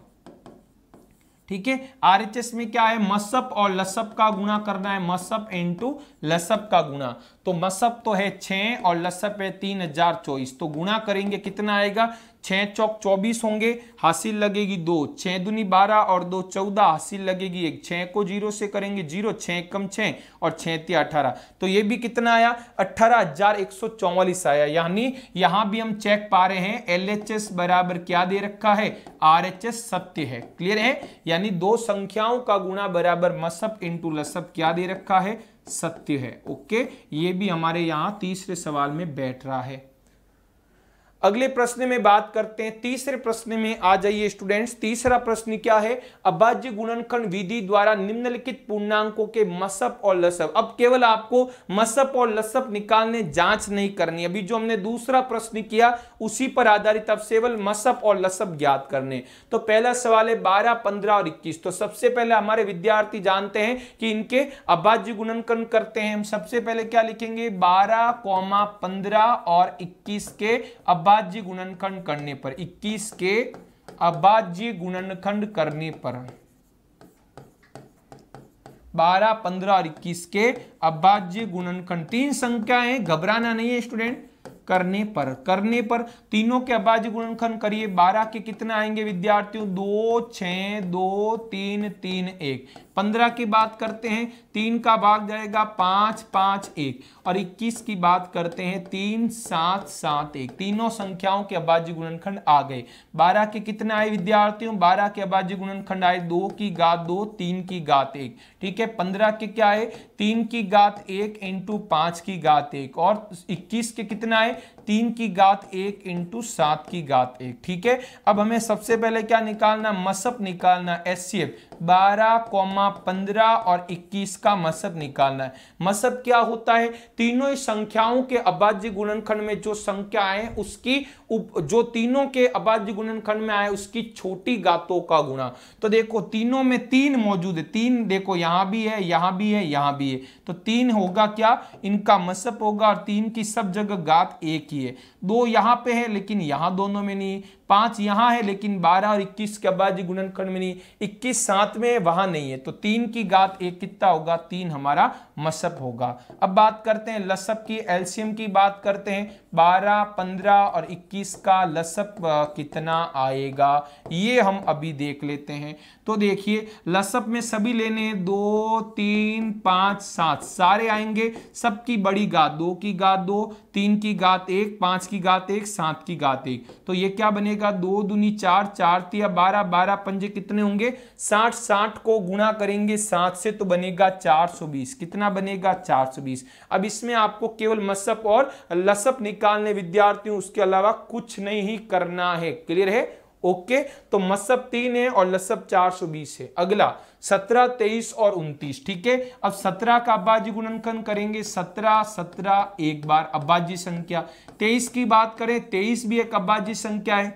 ठीक है आरएचएस में क्या है मसअप और लसअप का गुणा करना है मसअप टू लसअप का गुणा तो मसअप तो है छः और लसअप है तीन हजार चौबीस तो गुणा करेंगे कितना आएगा छः चौक चौबीस होंगे हासिल लगेगी दो छः दुनी बारह और दो चौदह हासिल लगेगी एक छः को जीरो से करेंगे जीरो छः कम छः और छः ती अठारह तो ये भी कितना आया अट्ठारह हजार एक सौ चौवालीस आया यानी यहाँ भी हम चेक पा रहे हैं एल एच एस बराबर क्या दे रखा है आर एच एस सत्य है क्लियर है यानी दो संख्याओं का गुणा बराबर मसप इंटू लसप क्या दे रखा है सत्य है ओके ये भी हमारे यहाँ तीसरे सवाल में बैठ रहा है अगले प्रश्न में बात करते हैं तीसरे प्रश्न में आ जाइए स्टूडेंट्स तीसरा प्रश्न क्या है अभाज्य गुणनखंड विधि द्वारा निम्नलिखित पूर्णांकों के मसप और लसप अब केवल आपको मसप और लसप निकालने जांच नहीं करनी अभी जो हमने दूसरा प्रश्न किया उसी पर आधारित अब केवल मसप और लसप ज्ञात करने तो पहला सवाल है बारह पंद्रह और इक्कीस तो सबसे पहले हमारे विद्यार्थी जानते हैं कि इनके अभाज्य गुणनखंड करते हैं हम सबसे पहले क्या लिखेंगे बारह कौमा और इक्कीस के अभाज्य अभाज्य गुणनखंड करने पर 21 के अभाज्य गुणनखंड करने पर 12, 15 और 21 के अभाज्य गुणनखंड तीन संख्याएं घबराना नहीं है स्टूडेंट करने पर करने पर तीनों के अभाज्य गुणनखंड करिए 12 के कितना आएंगे विद्यार्थियों दो छ दो तीन तीन एक पंद्रह की बात करते हैं तीन का भाग जाएगा पांच पांच एक और इक्कीस की बात करते हैं तीन सात सात एक तीनों संख्याओं के अभाज्य गुणनखंड आ गए बारह के कितने आए विद्यार्थियों बारह के अभाज्य गुणनखंड आए दो की गात दो तीन की गात एक ठीक है पंद्रह के क्या आए तीन की गात एक इंटू पाँच की गात एक और इक्कीस के कितना आए तीन की गात एक इंटू सात की गात एक ठीक है अब हमें सबसे पहले क्या निकालना मसप निकालना एस सी एफ बारह कोमा पंद्रह और इक्कीस का मसब निकालना है मसअप क्या होता है तीनों संख्याओं के अभाज्य गुणनखंड में जो संख्या है उसकी जो तीनों के अबाध्य गुणनखंड में आए उसकी छोटी गातों का गुणा तो देखो तीनों में तीन मौजूद है तीन देखो यहां भी है यहां भी है यहां भी है तो तीन होगा क्या इनका मसप होगा और तीन की सब जगह गात एक ही है दो यहां पे है लेकिन यहां दोनों में नहीं पांच यहां है लेकिन बारह और इक्कीस के अबाजी गुणनखंड में नहीं इक्कीस सात में वहां नहीं है तो तीन की गात एक कितना होगा तीन हमारा मसप होगा अब बात करते हैं लसप की एल्सियम की बात करते हैं बारह पंद्रह और इक्कीस का लसप कितना आएगा ये हम अभी देख लेते हैं तो देखिए लसप में सभी लेने दो तीन पांच सात सारे आएंगे सबकी बड़ी गात दो की गात दो तीन की गात एक पांच की गात एक सात की गात एक तो ये क्या बनेगा करेगा दो दूनी चार चार तिया बारह बारह पंजे कितने होंगे साठ साठ को गुणा करेंगे सात से तो बनेगा चार सौ बीस कितना बनेगा चार सौ बीस अब इसमें आपको केवल मसप और लसप निकालने विद्यार्थियों उसके अलावा कुछ नहीं करना है क्लियर है ओके तो मसब तीन है और लसब चार सौ बीस है अगला सत्रह तेईस और उनतीस ठीक है अब सत्रह का अब्बाजी गुणनखन करेंगे सत्रह सत्रह एक बार अब्बाजी संख्या तेईस की बात करें तेईस भी एक अब्बाजी संख्या है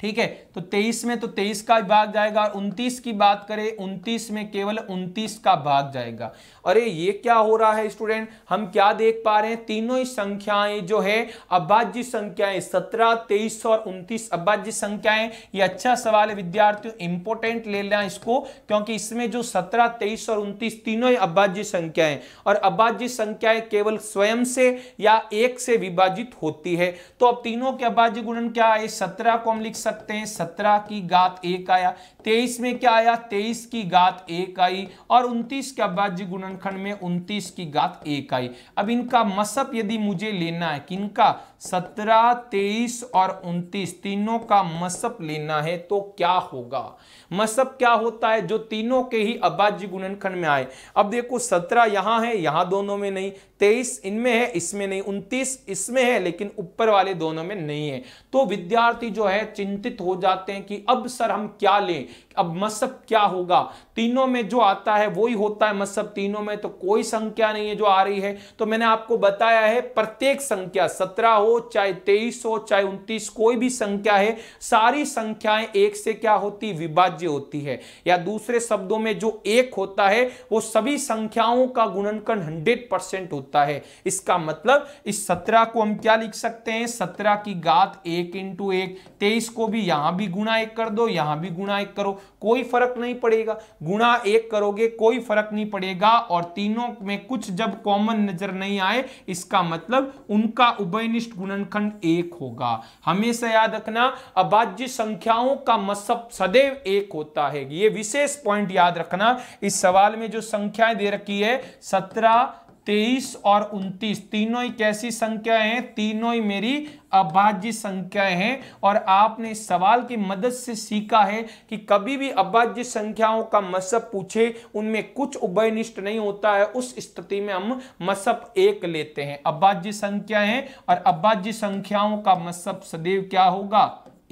ठीक है तो 23 में तो 23 का भाग जाएगा और 29 की बात करें 29 में केवल 29 का भाग जाएगा अरे ये क्या हो रहा है स्टूडेंट हम क्या देख पा रहे हैं तीनों ही संख्याएं जो है अभाज्य संख्याएं सत्रह तेईस और उनतीस अभाज्य संख्याएं ये अच्छा सवाल है विद्यार्थियों इंपोर्टेंट ले लेना इसको क्योंकि इसमें जो सत्रह तेईस और उनतीस तीनों ही अभाज्य संख्याएं और अभाज्य संख्याएं केवल स्वयं से या एक से विभाजित होती है तो अब तीनों के अभाज्य गुणन क्या है सत्रह को हम लिख सकते हैं सत्रह की गात एक आया तेईस में क्या आया तेईस की गात एक आई और उनतीस के अभाज्य गुणन वर्गखंड में उन्तीस की गात एक आई अब इनका मसप यदि मुझे लेना है किनका सत्रह तेईस और उनतीस तीनों का मसप लेना है तो क्या होगा मसब क्या होता है जो तीनों के ही अभाज्य गुणनखंड में आए अब देखो सत्रह यहाँ है यहाँ दोनों में नहीं तेईस इनमें है इसमें नहीं उनतीस इसमें है लेकिन ऊपर वाले दोनों में नहीं है तो विद्यार्थी जो है चिंतित हो जाते हैं कि अब सर हम क्या लें अब मसब क्या होगा तीनों में जो आता है वो ही होता है मसब तीनों में तो कोई संख्या नहीं है जो आ रही है तो मैंने आपको बताया है प्रत्येक संख्या सत्रह हो चाहे तेईस हो चाहे उनतीस कोई भी संख्या है सारी संख्याएं एक से क्या होती विभाज अविभाज्य होती है या दूसरे शब्दों में जो एक होता है वो सभी संख्याओं का गुणनकन हंड्रेड परसेंट होता है इसका मतलब इस सत्रह को हम क्या लिख सकते हैं सत्रह की गात एक इंटू एक तेईस को भी यहां भी गुणा एक कर दो यहां भी गुणा एक करो कोई फर्क नहीं पड़ेगा गुणा एक करोगे कोई फर्क नहीं पड़ेगा और तीनों में कुछ जब कॉमन नजर नहीं आए इसका मतलब उनका उभयनिष्ठ गुणनखंड एक होगा हमेशा याद रखना अभाज्य संख्याओं का मसब सदैव एक एक होता है ये विशेष पॉइंट याद रखना इस सवाल में जो संख्याएं दे रखी है सत्रह तेईस और उनतीस तीनों ही कैसी संख्याएं हैं तीनों ही मेरी अभाज्य संख्याएं हैं और आपने सवाल की मदद से सीखा है कि कभी भी अभाज्य संख्याओं का मसब पूछे उनमें कुछ उभयनिष्ठ नहीं होता है उस स्थिति में हम मसब एक लेते हैं अभाज्य संख्याएं और अभाज्य संख्याओं का मसब सदैव क्या होगा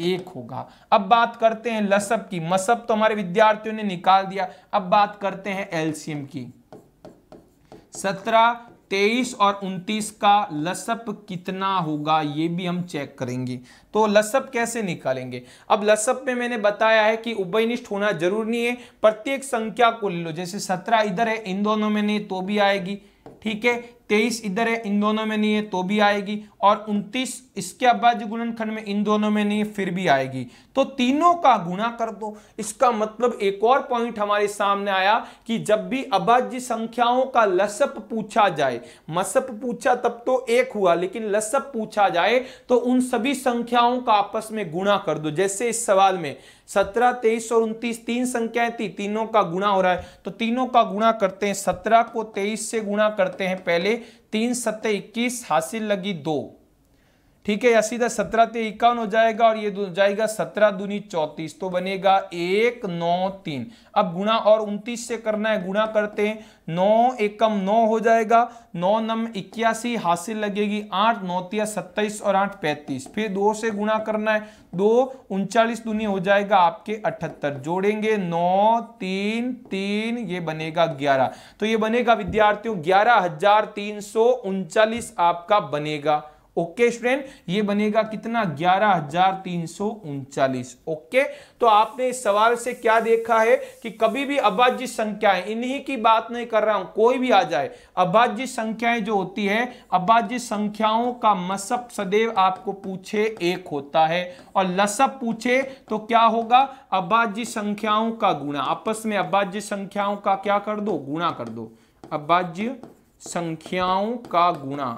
एक होगा अब बात करते हैं लसब की मसब तो हमारे विद्यार्थियों ने निकाल दिया अब बात करते हैं एलसीएम की सत्रह तेईस और उनतीस का लसप कितना होगा ये भी हम चेक करेंगे तो लसप कैसे निकालेंगे अब लसप में मैंने बताया है कि उभयनिष्ठ होना जरूरी नहीं है प्रत्येक संख्या को ले लो जैसे सत्रह इधर है इन दोनों में नहीं तो भी आएगी ठीक है तेईस इधर है इन दोनों में नहीं है तो भी आएगी और उनतीस इसके अभाज्य गुणनखंड में इन दोनों में नहीं है फिर भी आएगी तो तीनों का गुणा कर दो इसका मतलब एक और पॉइंट हमारे सामने आया कि जब भी अभाज्य संख्याओं का लसप पूछा जाए मसप पूछा तब तो एक हुआ लेकिन लसप पूछा जाए तो उन सभी संख्याओं का आपस में गुणा कर दो जैसे इस सवाल में सत्रह तेईस और उनतीस तीन संख्याएं थी तीनों का गुणा हो रहा है तो तीनों का गुणा करते हैं सत्रह को तेईस से गुणा करते करते हैं पहले तीन सत्तर इक्कीस हासिल लगी दो ठीक है या सीधा सत्रह ते इक्यावन हो जाएगा और ये जाएगा सत्रह दूनी चौतीस तो बनेगा एक नौ तीन अब गुणा और उनतीस से करना है गुणा करते हैं नौ एकम नौ हो जाएगा नौ नम इक्यासी हासिल लगेगी आठ नौतिया सत्ताईस और आठ पैंतीस फिर दो से गुणा करना है दो उनचालीस दूनी हो जाएगा आपके अठहत्तर जोड़ेंगे नौ तीन तीन ये बनेगा ग्यारह तो ये बनेगा विद्यार्थियों ग्यारह हजार तीन सौ उनचालीस आपका बनेगा ओके स्टूडेंट ये बनेगा कितना ग्यारह हजार तीन सौ उनचालीस ओके तो आपने इस सवाल से क्या देखा है कि कभी भी अभाज्य संख्याएं इन्हीं की बात नहीं कर रहा हूं कोई भी आ जाए अभाज्य संख्याएं जो होती है अभाज्य संख्याओं का मसप सदैव आपको पूछे एक होता है और लसप पूछे तो क्या होगा अभाज्य संख्याओं का गुणा आपस में अभाज्य संख्याओं का क्या कर दो गुणा कर दो अभाज्य संख्याओं का गुणा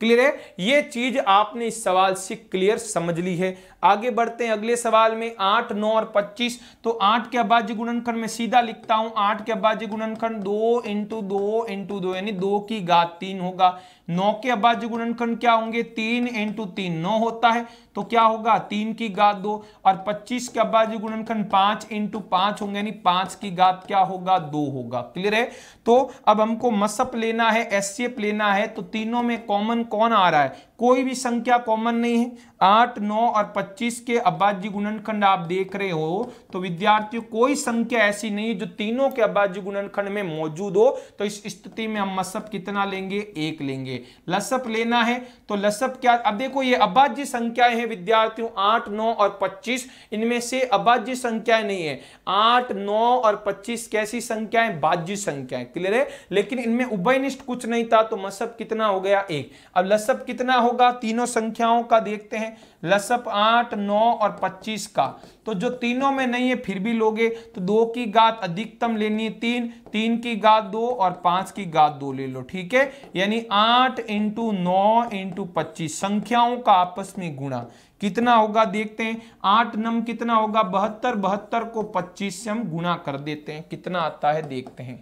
क्लियर है ये चीज आपने इस सवाल से क्लियर समझ ली है आगे बढ़ते हैं अगले सवाल में आठ नौ और पच्चीस तो आठ के अभाज्य गुणनखंड में सीधा लिखता हूं आठ के अभाज्य गुणनखंड दो इंटू दो इंटू दो यानी दो की घात तीन होगा नौ के अभाज्य गुणनखंड क्या होंगे तीन इंटू तीन नौ होता है तो क्या होगा तीन की घात दो और पच्चीस के अभाज्य गुणनखंड पांच इंटू पांच होंगे यानी पांच की घात क्या होगा दो होगा क्लियर है तो अब हमको मसप लेना है एससीएफ लेना है तो तीनों में कॉमन कौन आ रहा है कोई भी संख्या कॉमन नहीं है आठ नौ और पच्चीस के अभाज्य गुणनखंड आप देख रहे हो तो विद्यार्थियों कोई संख्या ऐसी नहीं जो तीनों के अभाज्य गुणनखंड में मौजूद हो तो इस स्थिति में हम मसप कितना लेंगे एक लेंगे करेंगे लसप लेना है तो लसप क्या अब देखो ये अभाज्य संख्याएं हैं विद्यार्थियों आठ नौ और पच्चीस इनमें से अभाज्य संख्याएं नहीं है आठ नौ और पच्चीस कैसी संख्याएं बाज्य संख्याएं क्लियर है लेकिन इनमें उभयनिष्ठ कुछ नहीं था तो मसब कितना हो गया एक अब लसप कितना होगा तीनों संख्याओं का देखते हैं लसप आठ नौ और पच्चीस का तो जो तीनों में नहीं है फिर भी लोगे तो दो की गात अधिकतम लेनी है तीन तीन की गात दो और पांच की गात दो ले लो ठीक है यानी आठ इंटू नौ इंटू पच्चीस संख्याओं का आपस में गुणा कितना होगा देखते हैं आठ नम कितना होगा बहत्तर बहत्तर को पच्चीस से हम गुणा कर देते हैं कितना आता है देखते हैं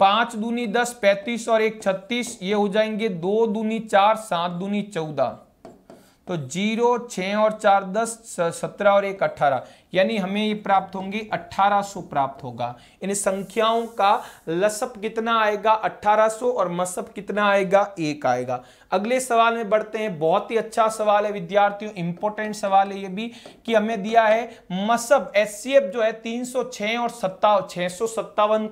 पांच दूनी दस पैंतीस और एक छत्तीस ये हो जाएंगे दो दूनी चार सात दूनी चौदह तो जीरो छः और चार दस सत्रह और एक अट्ठारह यानी हमें ये प्राप्त होंगी 1800 प्राप्त होगा इन संख्याओं का लसप कितना आएगा 1800 और मसप कितना आएगा एक आएगा अगले सवाल में बढ़ते हैं बहुत ही अच्छा सवाल है विद्यार्थियों इंपॉर्टेंट सवाल है ये भी कि हमें दिया है मसब एस जो है 306 और सत्ता छः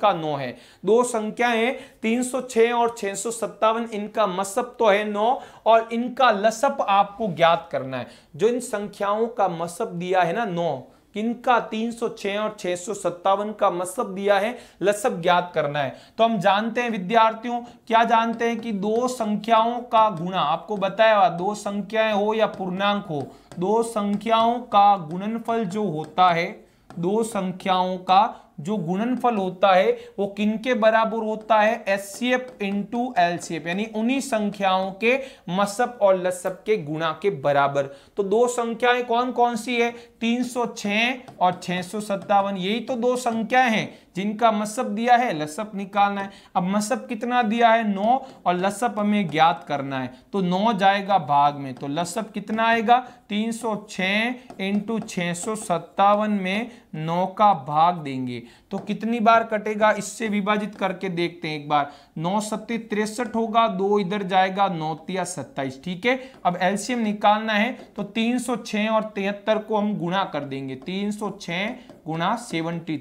का नौ है दो संख्या है तीन और छह इनका मसब तो है नौ और इनका लसप आपको ज्ञात करना है जो इन संख्याओं का मसब दिया है ना नौ किनका 306 और छह का मसब दिया है लसब ज्ञात करना है तो हम जानते हैं विद्यार्थियों क्या जानते हैं कि दो संख्याओं का गुणा आपको बताया हुआ दो संख्याएं हो या पूर्णांक हो दो संख्याओं का गुणनफल जो होता है दो संख्याओं का जो गुणनफल होता है वो किन के बराबर होता है S C F into LCF यानी उन्हीं संख्याओं के मसब और लसब के गुणा के बराबर तो दो संख्याएं कौन कौन सी है 306 और छह यही तो दो संख्याएं हैं जिनका मसब दिया है लसब निकालना है अब मसब कितना दिया है नौ और लसब हमें ज्ञात करना है तो नौ जाएगा भाग में तो लसब कितना आएगा 306 सौ इंटू में नौ का भाग देंगे तो कितनी बार कटेगा इससे विभाजित करके देखते हैं एक बार नौ सत्य तिरसठ होगा दो इधर जाएगा नौ तिया सत्ताईस ठीक है अब एल्सियम निकालना है तो तीन और तिहत्तर को हम गुणा कर देंगे तीन सौ गुणा सेवेंटी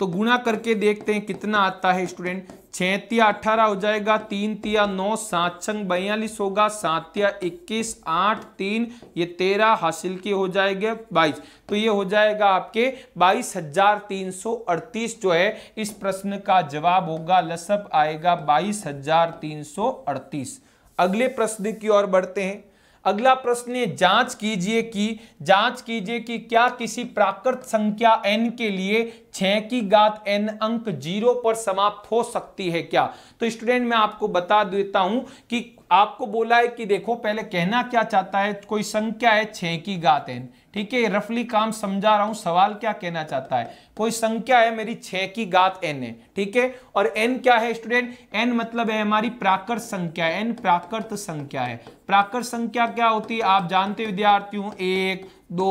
तो गुणा करके देखते हैं कितना आता है स्टूडेंट छिया अठारह हो जाएगा तीन तिया नौ सात छंग बयालीस होगा सात या इक्कीस आठ तीन ये तेरह हासिल के हो जाएगा बाईस तो ये हो जाएगा आपके बाईस हजार तीन सौ अड़तीस जो है इस प्रश्न का जवाब होगा लसप आएगा बाईस हजार तीन सौ अड़तीस अगले प्रश्न की ओर बढ़ते हैं अगला प्रश्न है जांच कीजिए कि जांच कीजिए कि क्या किसी प्राकृत संख्या एन के लिए छह की गात एन अंक जीरो पर समाप्त हो सकती है क्या तो स्टूडेंट मैं आपको बता देता हूं कि आपको बोला है कि देखो पहले कहना क्या चाहता है कोई संख्या है छह की गात एन ठीक है रफली काम समझा रहा हूं सवाल क्या कहना चाहता है कोई संख्या है मेरी छह की गात एन है ठीक है और एन क्या है स्टूडेंट एन मतलब है हमारी प्राकृत संख्या एन प्राकृत संख्या है प्राकृत संख्या क्या होती है आप जानते विद्यार्थियों एक दो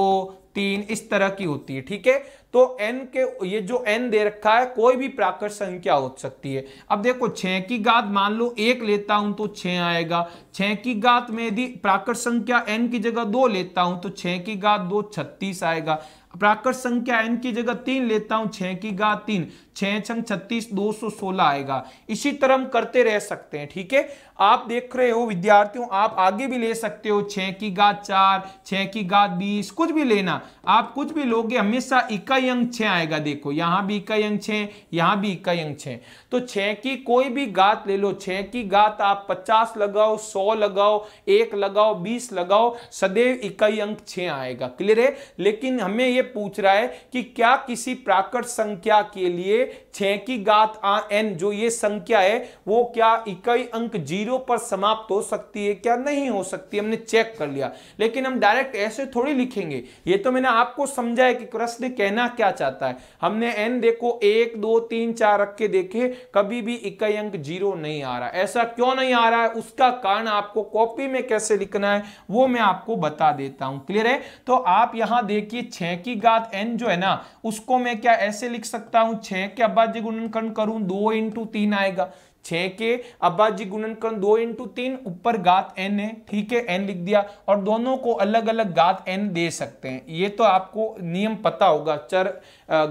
तीन इस तरह की होती है ठीक है तो एन के ये जो एन दे रखा है कोई भी प्राकृत संख्या हो सकती है अब देखो छह की घात मान लो एक लेता हूं तो छह आएगा छह की घात में यदि प्राकृत संख्या एन की जगह दो लेता हूं तो छह की घात दो छत्तीस आएगा प्राकृत संख्या एन की जगह तीन लेता हूं छह की गा तीन छह छंग छत्तीस दो सौ सोलह आएगा इसी तरह हम करते रह सकते हैं ठीक है आप देख रहे हो विद्यार्थियों आप आगे भी ले सकते हो छह की गा चार छह की गा बीस कुछ भी लेना आप कुछ भी लोगे हमेशा इकाई अंक छह आएगा देखो यहां भी इकाई अंक छह यहां भी इकाई अंक छह तो छह की कोई भी गात ले लो छह की गात आप पचास लगाओ सौ लगाओ एक लगाओ बीस लगाओ सदैव इकाई अंक छह आएगा क्लियर है लेकिन हमें ये पूछ रहा है कि क्या किसी प्राकृत संख्या के लिए छह की गात आ एन जो ये संख्या है वो क्या इकाई अंक जीरो पर समाप्त हो सकती है क्या नहीं हो सकती हमने चेक कर लिया लेकिन हम डायरेक्ट ऐसे थोड़ी लिखेंगे ये तो मैंने आपको समझा है कि प्रश्न कहना क्या चाहता है हमने एन देखो एक दो तीन चार रख के देखे कभी भी इकाई अंक जीरो नहीं आ रहा ऐसा क्यों नहीं आ रहा है उसका कारण आपको कॉपी में कैसे लिखना है वो मैं आपको बता देता हूं क्लियर है तो आप यहां देखिए छह की की घात एन जो है ना उसको मैं क्या ऐसे लिख सकता हूं छह के अभाज्य गुणनखंड करूं दो इंटू तीन आएगा छह के अभाज्य गुणनखंड दो इंटू तीन ऊपर घात एन है ठीक है एन लिख दिया और दोनों को अलग अलग घात एन दे सकते हैं ये तो आपको नियम पता होगा चर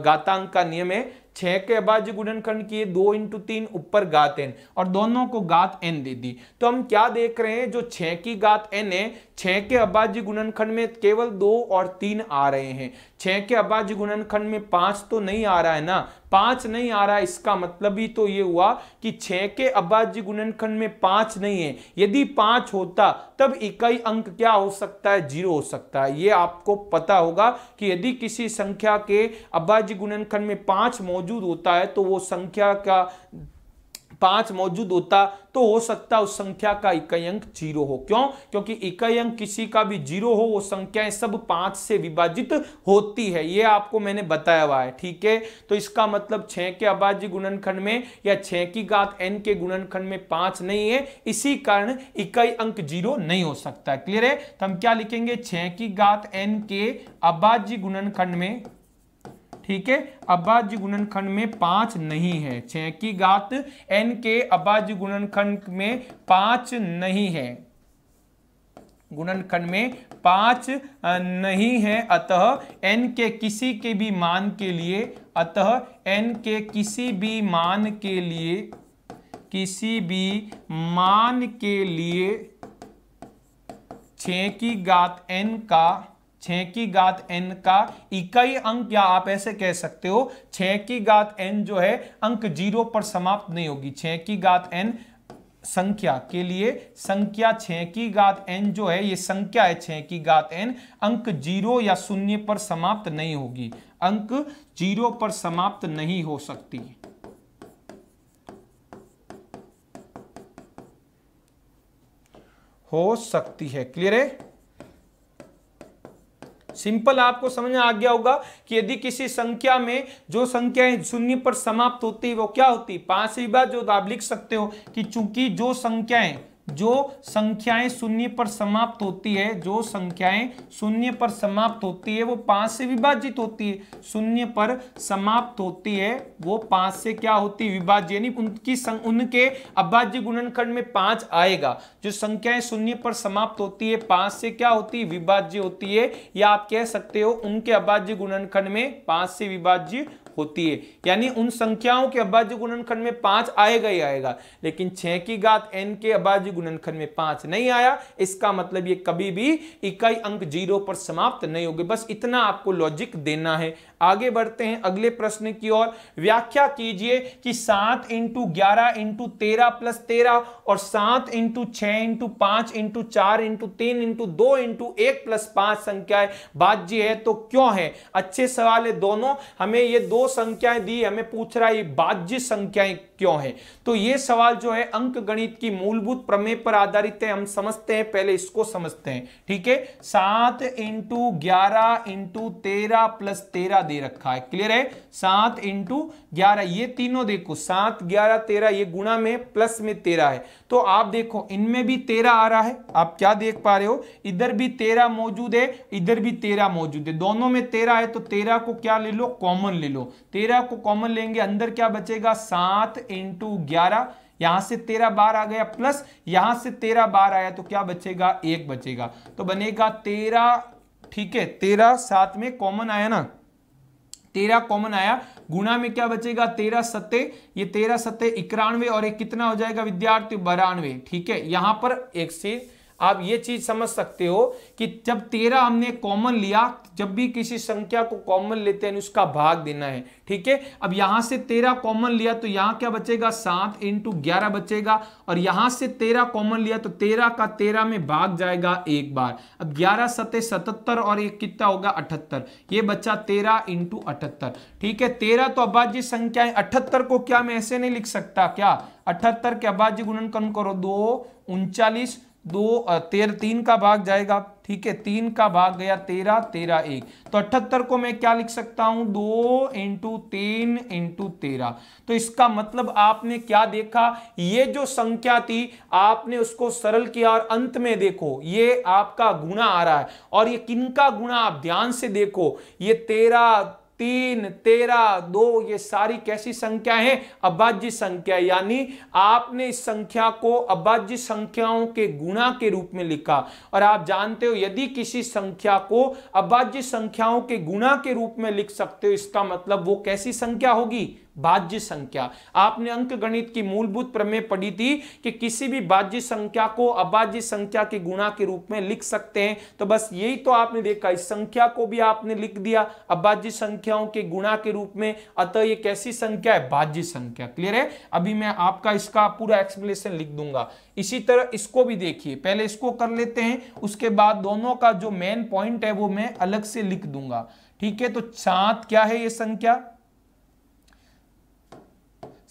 घातांक का नियम है छह के अभाज्य गुणनखंड किए दो इंटू तीन ऊपर गात एन और दोनों को गात एन दे दी तो हम क्या देख रहे हैं जो छह की गात एन है छह के अभाज्य गुणनखंड में केवल दो और तीन आ रहे हैं छह के अभाज्य गुणनखंड में पांच तो नहीं आ रहा है ना पांच नहीं आ रहा है इसका मतलब ही तो ये हुआ कि छह के अभाज्य गुणनखंड में पांच नहीं है यदि पांच होता तब इकाई अंक क्या हो सकता है जीरो हो सकता है ये आपको पता होगा कि यदि किसी संख्या के अभाज्य गुणनखंड में पांच मौजूद होता है तो वो संख्या का पांच मौजूद होता तो हो सकता उस संख्या का इकाई अंक जीरो हो क्यों क्योंकि इकाई अंक किसी का भी जीरो हो वो संख्याएं सब पांच से विभाजित होती है ये आपको मैंने बताया हुआ है ठीक है तो इसका मतलब छह के अभाज्य गुणनखंड में या छह की घात एन के गुणनखंड में पांच नहीं है इसी कारण इकाई अंक जीरो नहीं हो सकता क्लियर है तो हम क्या लिखेंगे छह की घात एन के अभाज्य गुणनखंड में ठीक है अबाज्य गुणनखंड में पांच नहीं है छह की गात एन के अबाज्य गुणनखंड में पांच नहीं है गुणनखंड में पांच नहीं है अतः एन के किसी के भी मान के लिए अतः एन के किसी भी मान के लिए किसी भी मान के लिए छ की गात एन का छह की गात एन का इकाई अंक या आप ऐसे कह सकते हो छह की गात एन जो है अंक जीरो पर समाप्त नहीं होगी छह की गात एन संख्या के लिए संख्या छह की गात एन जो है ये संख्या है छह की गात एन अंक जीरो या शून्य पर समाप्त नहीं होगी अंक जीरो पर समाप्त नहीं हो सकती हो सकती है क्लियर है सिंपल आपको समझ में आ गया होगा कि यदि किसी संख्या में जो संख्याएं शून्य पर समाप्त होती है वो क्या होती है पांचवी बात जो आप लिख सकते हो कि चूंकि जो संख्याएं जो संख्याएं शून्य पर समाप्त होती है जो संख्याएं शून्य पर समाप्त होती है वो पांच से विभाजित होती है शून्य पर समाप्त होती है वो पांच से क्या होती है विभाज्य यानी उनकी उनके अभाज्य गुणनखंड में पांच आएगा जो संख्याएं शून्य पर समाप्त होती है पांच से क्या होती है विभाज्य होती है या आप कह सकते हो उनके अभाज्य गुणनखंड में पांच से विभाज्य होती है यानी उन संख्याओं के अभाज्य गुणनखंड में पांच आएगा ही आएगा लेकिन छह की घात एन के अभाज्य गुणनखंड में पांच नहीं आया इसका मतलब ये कभी भी इकाई अंक जीरो पर समाप्त नहीं होगी बस इतना आपको लॉजिक देना है आगे बढ़ते हैं अगले प्रश्न की ओर व्याख्या कीजिए कि सात इंटू ग्यारह इंटू तेरह प्लस तेरह और सात इंटू छह इंटू पांच इंटू चार इंटू तीन इंटू दो इंटू एक प्लस पांच संख्याएं बाज्य है तो क्यों है अच्छे सवाल है दोनों हमें ये दो संख्याएं दी हमें पूछ रहा है बाज्य संख्याएं क्यों है तो ये सवाल जो है अंक गणित की मूलभूत प्रमेय पर आधारित है हम समझते हैं पहले इसको समझते हैं ठीक है सात इंटू ग्यारह इंटू तेरह प्लस तेरह दे रखा है क्लियर है सात इंटू ग्यारह ये तीनों देखो सात ग्यारह तेरह ये गुणा में प्लस में तेरह है तो आप देखो इनमें भी तेरह आ रहा है आप क्या देख पा रहे हो इधर भी तेरह मौजूद है इधर भी तेरह मौजूद है दोनों में तेरह है तो तेरह को क्या ले लो कॉमन ले लो तेरह को कॉमन लेंगे अंदर क्या बचेगा सात इंटू ग्यारह यहां से तेरह बार आ गया प्लस यहां से तेरह बार आया तो क्या बचेगा एक बचेगा तो बनेगा तेरह ठीक है तेरह साथ में कॉमन आया ना तेरह कॉमन आया गुणा में क्या बचेगा तेरह सत्ते ये तेरह सत्ते इक्यानवे और एक कितना हो जाएगा विद्यार्थी बारानवे ठीक है यहां पर एक से आप ये चीज समझ सकते हो कि जब तेरह हमने कॉमन लिया जब भी किसी संख्या को कॉमन लेते हैं उसका भाग देना है ठीक है अब यहां से तेरह कॉमन लिया तो यहां क्या बचेगा सात इंटू ग्यारह बचेगा और यहां से तेरह कॉमन लिया तो तेरह का तेरह में भाग जाएगा एक बार अब ग्यारह सतह सतहत्तर और एक कितना होगा अठहत्तर ये बच्चा तेरह इंटू अठहत्तर ठीक है तेरह तो अभाज्य संख्या है अठहत्तर को क्या मैं ऐसे नहीं लिख सकता क्या अठहत्तर के अबाज्य गुणन करो दो उनचालीस दो तेरह तीन का भाग जाएगा ठीक है तीन का भाग गया तेरह तेरह एक तो अठहत्तर को मैं क्या लिख सकता हूं दो इंटू तीन इंटू तेरह तो इसका मतलब आपने क्या देखा ये जो संख्या थी आपने उसको सरल किया और अंत में देखो ये आपका गुणा आ रहा है और ये किन का गुणा आप ध्यान से देखो ये तेरह तीन तेरह दो ये सारी कैसी संख्या है अभाज्य संख्या यानी आपने इस संख्या को अभाज्य संख्याओं के गुणा के रूप में लिखा और आप जानते हो यदि किसी संख्या को अभाज्य संख्याओं के गुणा के रूप में लिख सकते हो इसका मतलब वो कैसी संख्या होगी भाज्य संख्या आपने अंक गणित की मूलभूत प्रमेय पढ़ी थी कि किसी भी भाज्य संख्या को अभाज्य संख्या के गुणा के रूप में लिख सकते हैं तो बस यही तो आपने देखा इस संख्या को भी आपने लिख दिया अभाज्य संख्याओं के गुणा के रूप में अतः ये कैसी संख्या है भाज्य संख्या क्लियर है अभी मैं आपका इसका पूरा एक्सप्लेनेशन लिख दूंगा इसी तरह इसको भी देखिए पहले इसको कर लेते हैं उसके बाद दोनों का जो मेन पॉइंट है वो मैं अलग से लिख दूंगा ठीक है तो सात क्या है ये संख्या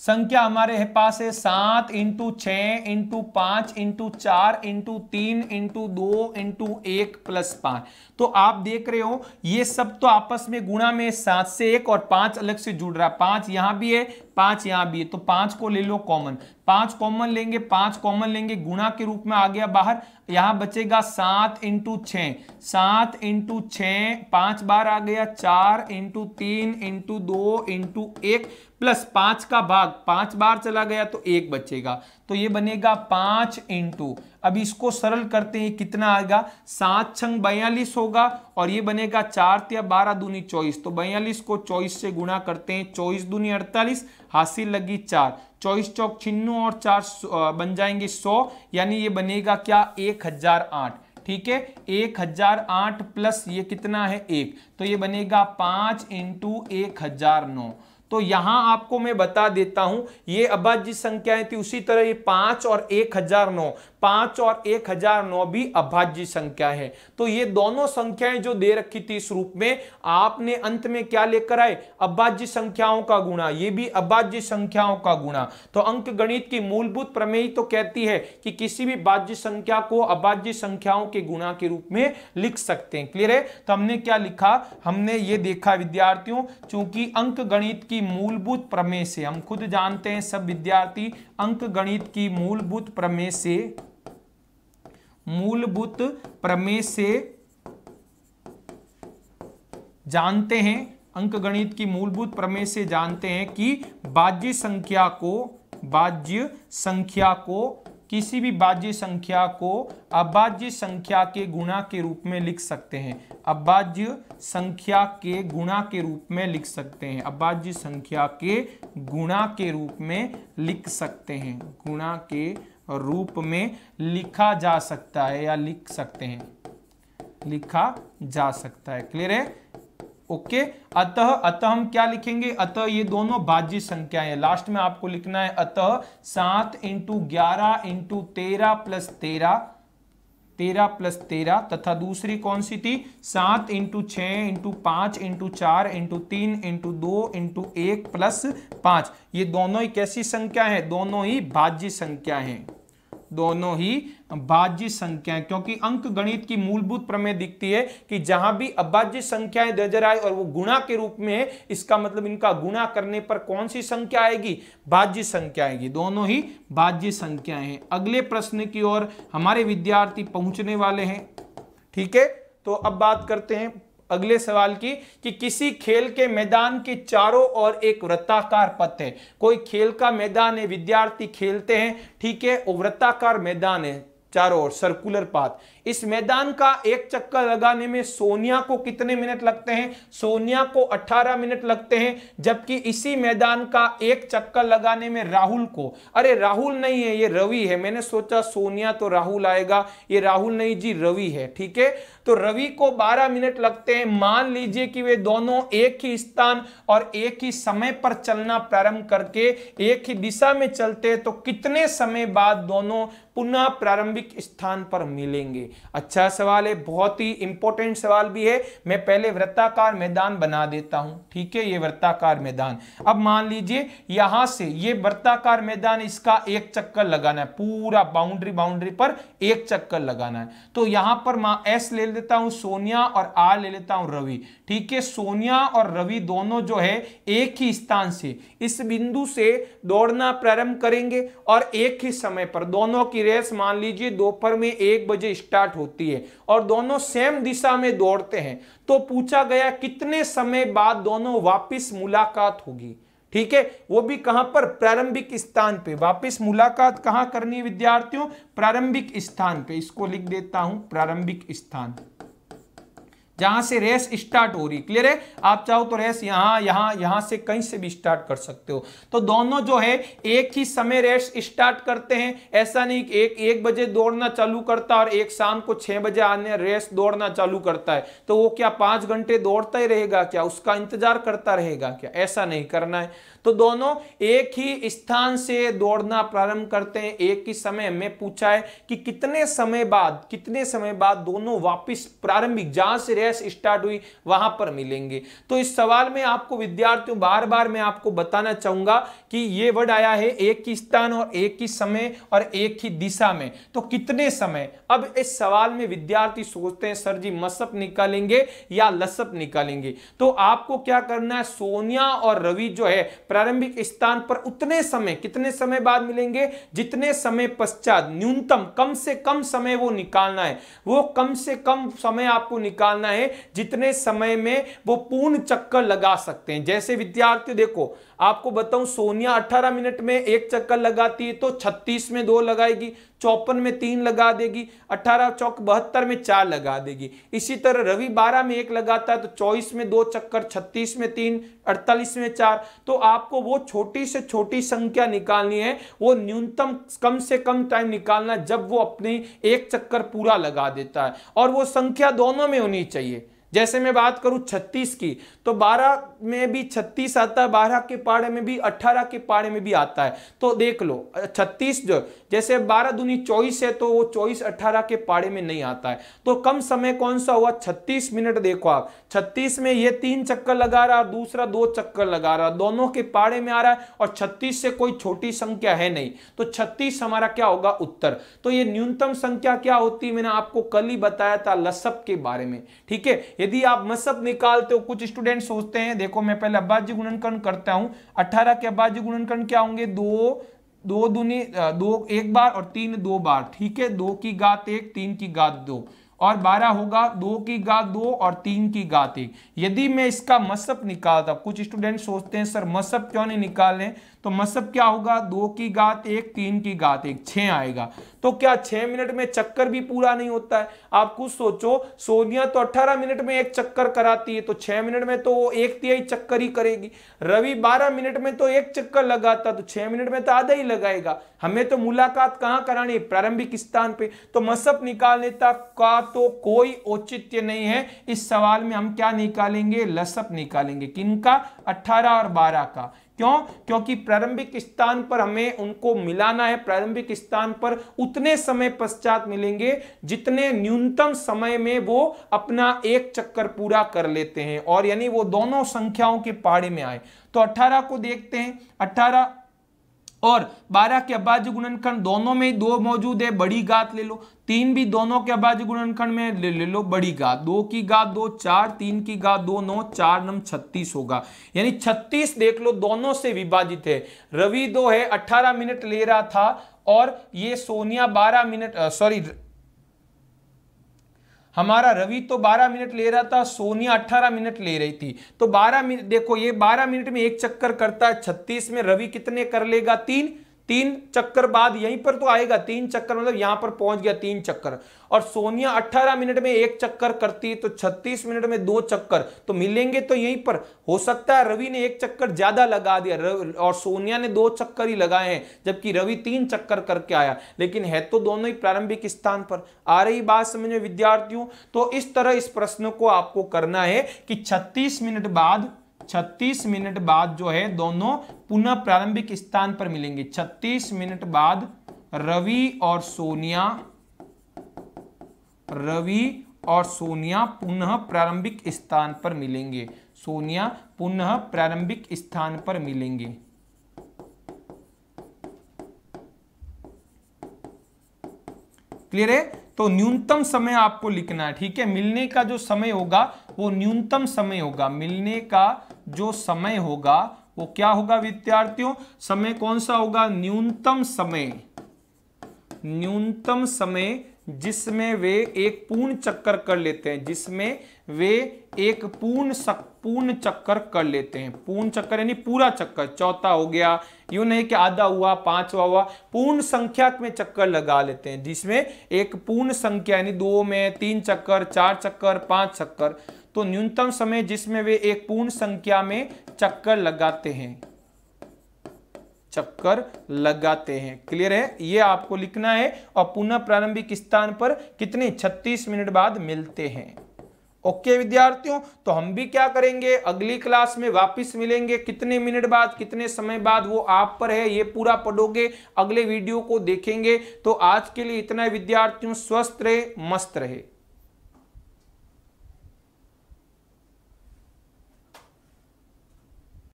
संख्या हमारे है पास है सात इंटू छ इंटू पांच इंटू चार इंटू तीन इंटू दो इंटू एक प्लस पांच तो आप देख रहे हो ये सब तो आपस में गुणा में सात से एक और पांच अलग से जुड़ रहा है पांच यहां भी है पांच यहां भी है तो पांच को ले लो कॉमन पांच कॉमन लेंगे पांच कॉमन लेंगे गुणा के रूप में आ गया बाहर यहां बचेगा सात इंटू छ सात इंटू छ पांच बार आ गया चार इंटू तीन इंटू दो इंटू एक प्लस पांच का भाग पांच बार चला गया तो एक बचेगा तो ये बनेगा पांच इंटू अब इसको सरल करते हैं कितना आएगा सात छंग बयालीस होगा और ये बनेगा चार या बारह दूनी चौबीस तो बयालीस को चौबीस से गुणा करते हैं चौबीस दूनी अड़तालीस हासिल लगी चार चौबीस चौक छिन्नू और चार बन जाएंगे सौ यानी ये बनेगा क्या एक हजार आठ ठीक है एक हजार आठ प्लस ये कितना है एक तो ये बनेगा पांच इंटू एक हजार नौ तो यहां आपको मैं बता देता हूं ये अबाजी संख्याएं थी तो उसी तरह ये पांच और एक हजार नौ पांच और एक हजार नौ भी अभाज्य संख्या है तो ये दोनों संख्याएं जो दे रखी थी इस रूप में आपने अंत में क्या लेकर आए अभाज्य संख्याओं का गुणा ये भी अभाज्य संख्याओं का गुणा तो अंक गणित की मूलभूत प्रमेय तो कहती है कि किसी भी बाज्य संख्या को अभाज्य संख्याओं के गुणा के रूप में लिख सकते हैं क्लियर है तो हमने क्या लिखा हमने ये देखा विद्यार्थियों चूंकि अंक गणित की मूलभूत प्रमेय से हम खुद जानते हैं सब विद्यार्थी अंक गणित की मूलभूत प्रमेय से मूलभूत प्रमेय से जानते हैं अंकगणित की मूलभूत प्रमेय से जानते हैं कि बाज्य संख्या को बाज्य संख्या को किसी भी बाज्य संख्या को अबाज्य संख्या के गुणा के रूप में लिख सकते हैं अबाज्य संख्या के गुणा के रूप में लिख सकते हैं अबाज्य संख्या के गुणा के रूप में लिख सकते हैं गुणा के रूप में लिखा जा सकता है या लिख सकते हैं लिखा जा सकता है क्लियर है ओके अतः अतः हम क्या लिखेंगे अतः ये दोनों भाज्य है लास्ट में आपको लिखना है अतः सात इंटू ग्यारह इंटू तेरह प्लस तेरह तेरह प्लस तेरह तथा दूसरी कौन सी थी सात इंटू छ इंटू पांच इंटू चार इंटू तीन इंटू दो इंटू एक प्लस पांच ये दोनों ही कैसी संख्या है दोनों ही भाज्य संख्या है दोनों ही भाज्य संख्या क्योंकि अंक गणित की मूलभूत प्रमेय दिखती है कि जहां भी अभाज्य संख्याएं नजर आए और वो गुणा के रूप में है इसका मतलब इनका गुणा करने पर कौन सी संख्या आएगी भाज्य संख्या आएगी दोनों ही भाज्य संख्याएं हैं अगले प्रश्न की ओर हमारे विद्यार्थी पहुंचने वाले हैं ठीक है तो अब बात करते हैं अगले सवाल की कि किसी खेल के मैदान के चारों ओर एक वृत्ताकार पथ है कोई खेल का मैदान है विद्यार्थी खेलते हैं ठीक है और वृत्ताकार मैदान है चारों ओर सर्कुलर पाथ इस मैदान का एक चक्कर लगाने में सोनिया को कितने मिनट लगते हैं सोनिया को 18 मिनट लगते हैं जबकि इसी मैदान का एक चक्कर लगाने में राहुल को अरे राहुल नहीं है ये रवि है मैंने सोचा सोनिया तो राहुल आएगा ये राहुल नहीं जी रवि है ठीक है तो रवि को 12 मिनट लगते हैं मान लीजिए कि वे दोनों एक ही स्थान और एक ही समय पर चलना प्रारंभ करके एक ही दिशा में चलते तो कितने समय बाद दोनों पुनः प्रारंभिक स्थान पर मिलेंगे अच्छा सवाल है बहुत ही इंपॉर्टेंट सवाल भी है मैं पहले वृत्ताकार मैदान बना देता हूं ठीक है ये वृत्ताकार मैदान अब मान लीजिए यहां से ये वृत्ताकार मैदान इसका एक चक्कर लगाना है पूरा बाउंड्री बाउंड्री पर एक चक्कर लगाना है तो यहां पर एस ले लेता हूं सोनिया और आर ले लेता हूं रवि ठीक है सोनिया और रवि दोनों जो है एक ही स्थान से इस बिंदु से दौड़ना प्रारंभ करेंगे और एक ही समय पर दोनों की रेस मान लीजिए दोपहर में एक बजे स्टार्ट स्टार्ट होती है और दोनों सेम दिशा में दौड़ते हैं तो पूछा गया कितने समय बाद दोनों वापस मुलाकात होगी ठीक है वो भी कहां पर प्रारंभिक स्थान पे वापस मुलाकात कहां करनी है विद्यार्थियों प्रारंभिक स्थान पे इसको लिख देता हूं प्रारंभिक स्थान जहां से रेस स्टार्ट हो रही क्लियर है आप चाहो तो रेस यहां यहां यहां से कहीं से भी स्टार्ट कर सकते हो तो दोनों जो है एक ही समय रेस स्टार्ट करते हैं ऐसा नहीं कि एक एक बजे दौड़ना चालू करता और एक शाम को छह बजे आने रेस दौड़ना चालू करता है तो वो क्या पांच घंटे दौड़ता ही रहेगा क्या उसका इंतजार करता रहेगा क्या ऐसा नहीं करना है तो दोनों एक ही स्थान से दौड़ना प्रारंभ करते हैं एक ही समय में पूछा है कि कितने समय बाद कितने समय बाद दोनों वापस प्रारंभिक जहां से रेस स्टार्ट हुई वहां पर मिलेंगे तो इस सवाल में आपको विद्यार्थियों बार बार मैं आपको बताना चाहूंगा कि ये वर्ड आया है एक ही स्थान और एक ही समय और एक ही दिशा में तो कितने समय अब इस सवाल में विद्यार्थी सोचते हैं सर जी मसप निकालेंगे या लसप निकालेंगे तो आपको क्या करना है सोनिया और रवि जो है प्रारंभिक स्थान पर उतने समय कितने समय बाद मिलेंगे जितने समय पश्चात न्यूनतम कम से कम समय वो निकालना है वो कम से कम समय आपको निकालना है जितने समय में वो पूर्ण चक्कर लगा सकते हैं जैसे विद्यार्थी देखो आपको बताऊं सोनिया 18 मिनट में एक चक्कर लगाती है तो 36 में दो लगाएगी चौपन में तीन लगा देगी 18 चौक बहत्तर में चार लगा देगी इसी तरह रवि 12 में एक लगाता है तो चौबीस में दो चक्कर 36 में तीन 48 में चार तो आपको वो छोटी से छोटी संख्या निकालनी है वो न्यूनतम कम से कम टाइम निकालना जब वो अपनी एक चक्कर पूरा लगा देता है और वो संख्या दोनों में होनी चाहिए जैसे मैं बात करूं 36 की तो 12 में भी 36 आता है बारह के पारे में भी 18 के पारे में भी आता है तो देख लो 36 जो जैसे 12 दुनी चौबीस है तो वो चौबीस 18 के पारे में नहीं आता है तो कम समय कौन सा हुआ 36 मिनट देखो आप 36 में ये तीन चक्कर लगा रहा है दूसरा दो चक्कर लगा रहा दोनों के पारे में आ रहा है और छत्तीस से कोई छोटी संख्या है नहीं तो छत्तीस हमारा क्या होगा उत्तर तो ये न्यूनतम संख्या क्या होती है मैंने आपको कल ही बताया था लसप के बारे में ठीक है यदि आप मसब निकालते हो कुछ स्टूडेंट सोचते हैं देखो मैं पहले अब्बाजी गुणनकरण करता हूं अठारह के अब्बाजी गुणनकरण क्या होंगे दो दो दुनी दो एक बार और तीन दो बार ठीक है दो की गात एक तीन की गात दो और बारह होगा दो की गात दो और तीन की गात एक यदि मैं इसका मसअप निकालता कुछ स्टूडेंट सोचते हैं सर मसअप क्यों नहीं निकालें तो मसब क्या होगा दो की गात एक तीन की गात एक छः आएगा तो क्या छः मिनट में चक्कर भी पूरा नहीं होता है आप कुछ सोचो सोनिया तो अट्ठारह मिनट में एक चक्कर कराती है तो छह मिनट में तो वो एक तिहाई चक्कर ही करेगी रवि बारह मिनट में तो एक चक्कर लगाता तो छह मिनट में तो आधा ही लगाएगा हमें तो मुलाकात कहाँ करानी है प्रारंभिक स्थान पे तो मसब निकालने तक का तो कोई औचित्य नहीं है इस सवाल में हम क्या निकालेंगे लसप निकालेंगे किन का और बारह का क्यों क्योंकि प्रारंभिक स्थान पर हमें उनको मिलाना है प्रारंभिक स्थान पर उतने समय पश्चात मिलेंगे जितने न्यूनतम समय में वो अपना एक चक्कर पूरा कर लेते हैं और यानी वो दोनों संख्याओं के पहाड़े में आए तो 18 को देखते हैं और 12 के अभाज्य गुणनखंड दोनों में दो मौजूद है बड़ी गात ले लो तीन भी दोनों के अभाज्य गुणनखंड में ले, ले लो बड़ी गात दो की गात दो चार तीन की गात दो नौ चार नम छत्तीस होगा यानी छत्तीस देख लो दोनों से विभाजित है रवि दो है अट्ठारह मिनट ले रहा था और ये सोनिया बारह मिनट सॉरी हमारा रवि तो 12 मिनट ले रहा था सोनिया 18 मिनट ले रही थी तो 12 मिनट देखो ये 12 मिनट में एक चक्कर करता है 36 में रवि कितने कर लेगा तीन तीन चक्कर बाद यहीं पर तो आएगा तीन चक्कर मतलब यहां पर पहुंच गया तीन चक्कर और सोनिया 18 मिनट में एक चक्कर करती तो 36 मिनट में दो चक्कर तो मिलेंगे तो यहीं पर हो सकता है रवि ने एक चक्कर ज्यादा लगा दिया और सोनिया ने दो चक्कर ही लगाए हैं जबकि रवि तीन चक्कर करके आया लेकिन है तो दोनों ही प्रारंभिक स्थान पर आ रही बात समझ में विद्यार्थियों तो इस तरह इस प्रश्न को आपको करना है कि छत्तीस मिनट बाद 36 मिनट बाद जो है दोनों पुनः प्रारंभिक स्थान पर मिलेंगे 36 मिनट बाद रवि और सोनिया रवि और सोनिया पुनः प्रारंभिक स्थान पर मिलेंगे सोनिया पुनः प्रारंभिक स्थान पर मिलेंगे क्लियर है तो न्यूनतम समय आपको लिखना है ठीक है मिलने का जो समय होगा वो न्यूनतम समय होगा मिलने का जो समय होगा वो क्या होगा विद्यार्थियों समय कौन सा होगा न्यूनतम समय न्यूनतम समय जिसमें वे एक पूर्ण चक्कर कर लेते हैं जिसमें वे एक पूर्ण पूर्ण चक्कर कर लेते हैं पूर्ण चक्कर यानी पूरा चक्कर चौथा हो गया यू नहीं कि आधा हुआ पांचवा हुआ पूर्ण संख्या में चक्कर लगा लेते हैं जिसमें एक पूर्ण संख्या यानी दो में तीन चक्कर चार चक्कर पांच चक्कर तो न्यूनतम समय जिसमें वे एक पूर्ण संख्या में चक्कर लगाते हैं चक्कर लगाते हैं क्लियर है ये आपको लिखना है और पुनः प्रारंभिक स्थान पर कितने 36 मिनट बाद मिलते हैं ओके okay, विद्यार्थियों तो हम भी क्या करेंगे अगली क्लास में वापस मिलेंगे कितने मिनट बाद कितने समय बाद वो आप पर है ये पूरा पढ़ोगे अगले वीडियो को देखेंगे तो आज के लिए इतना विद्यार्थियों स्वस्थ रहे मस्त रहे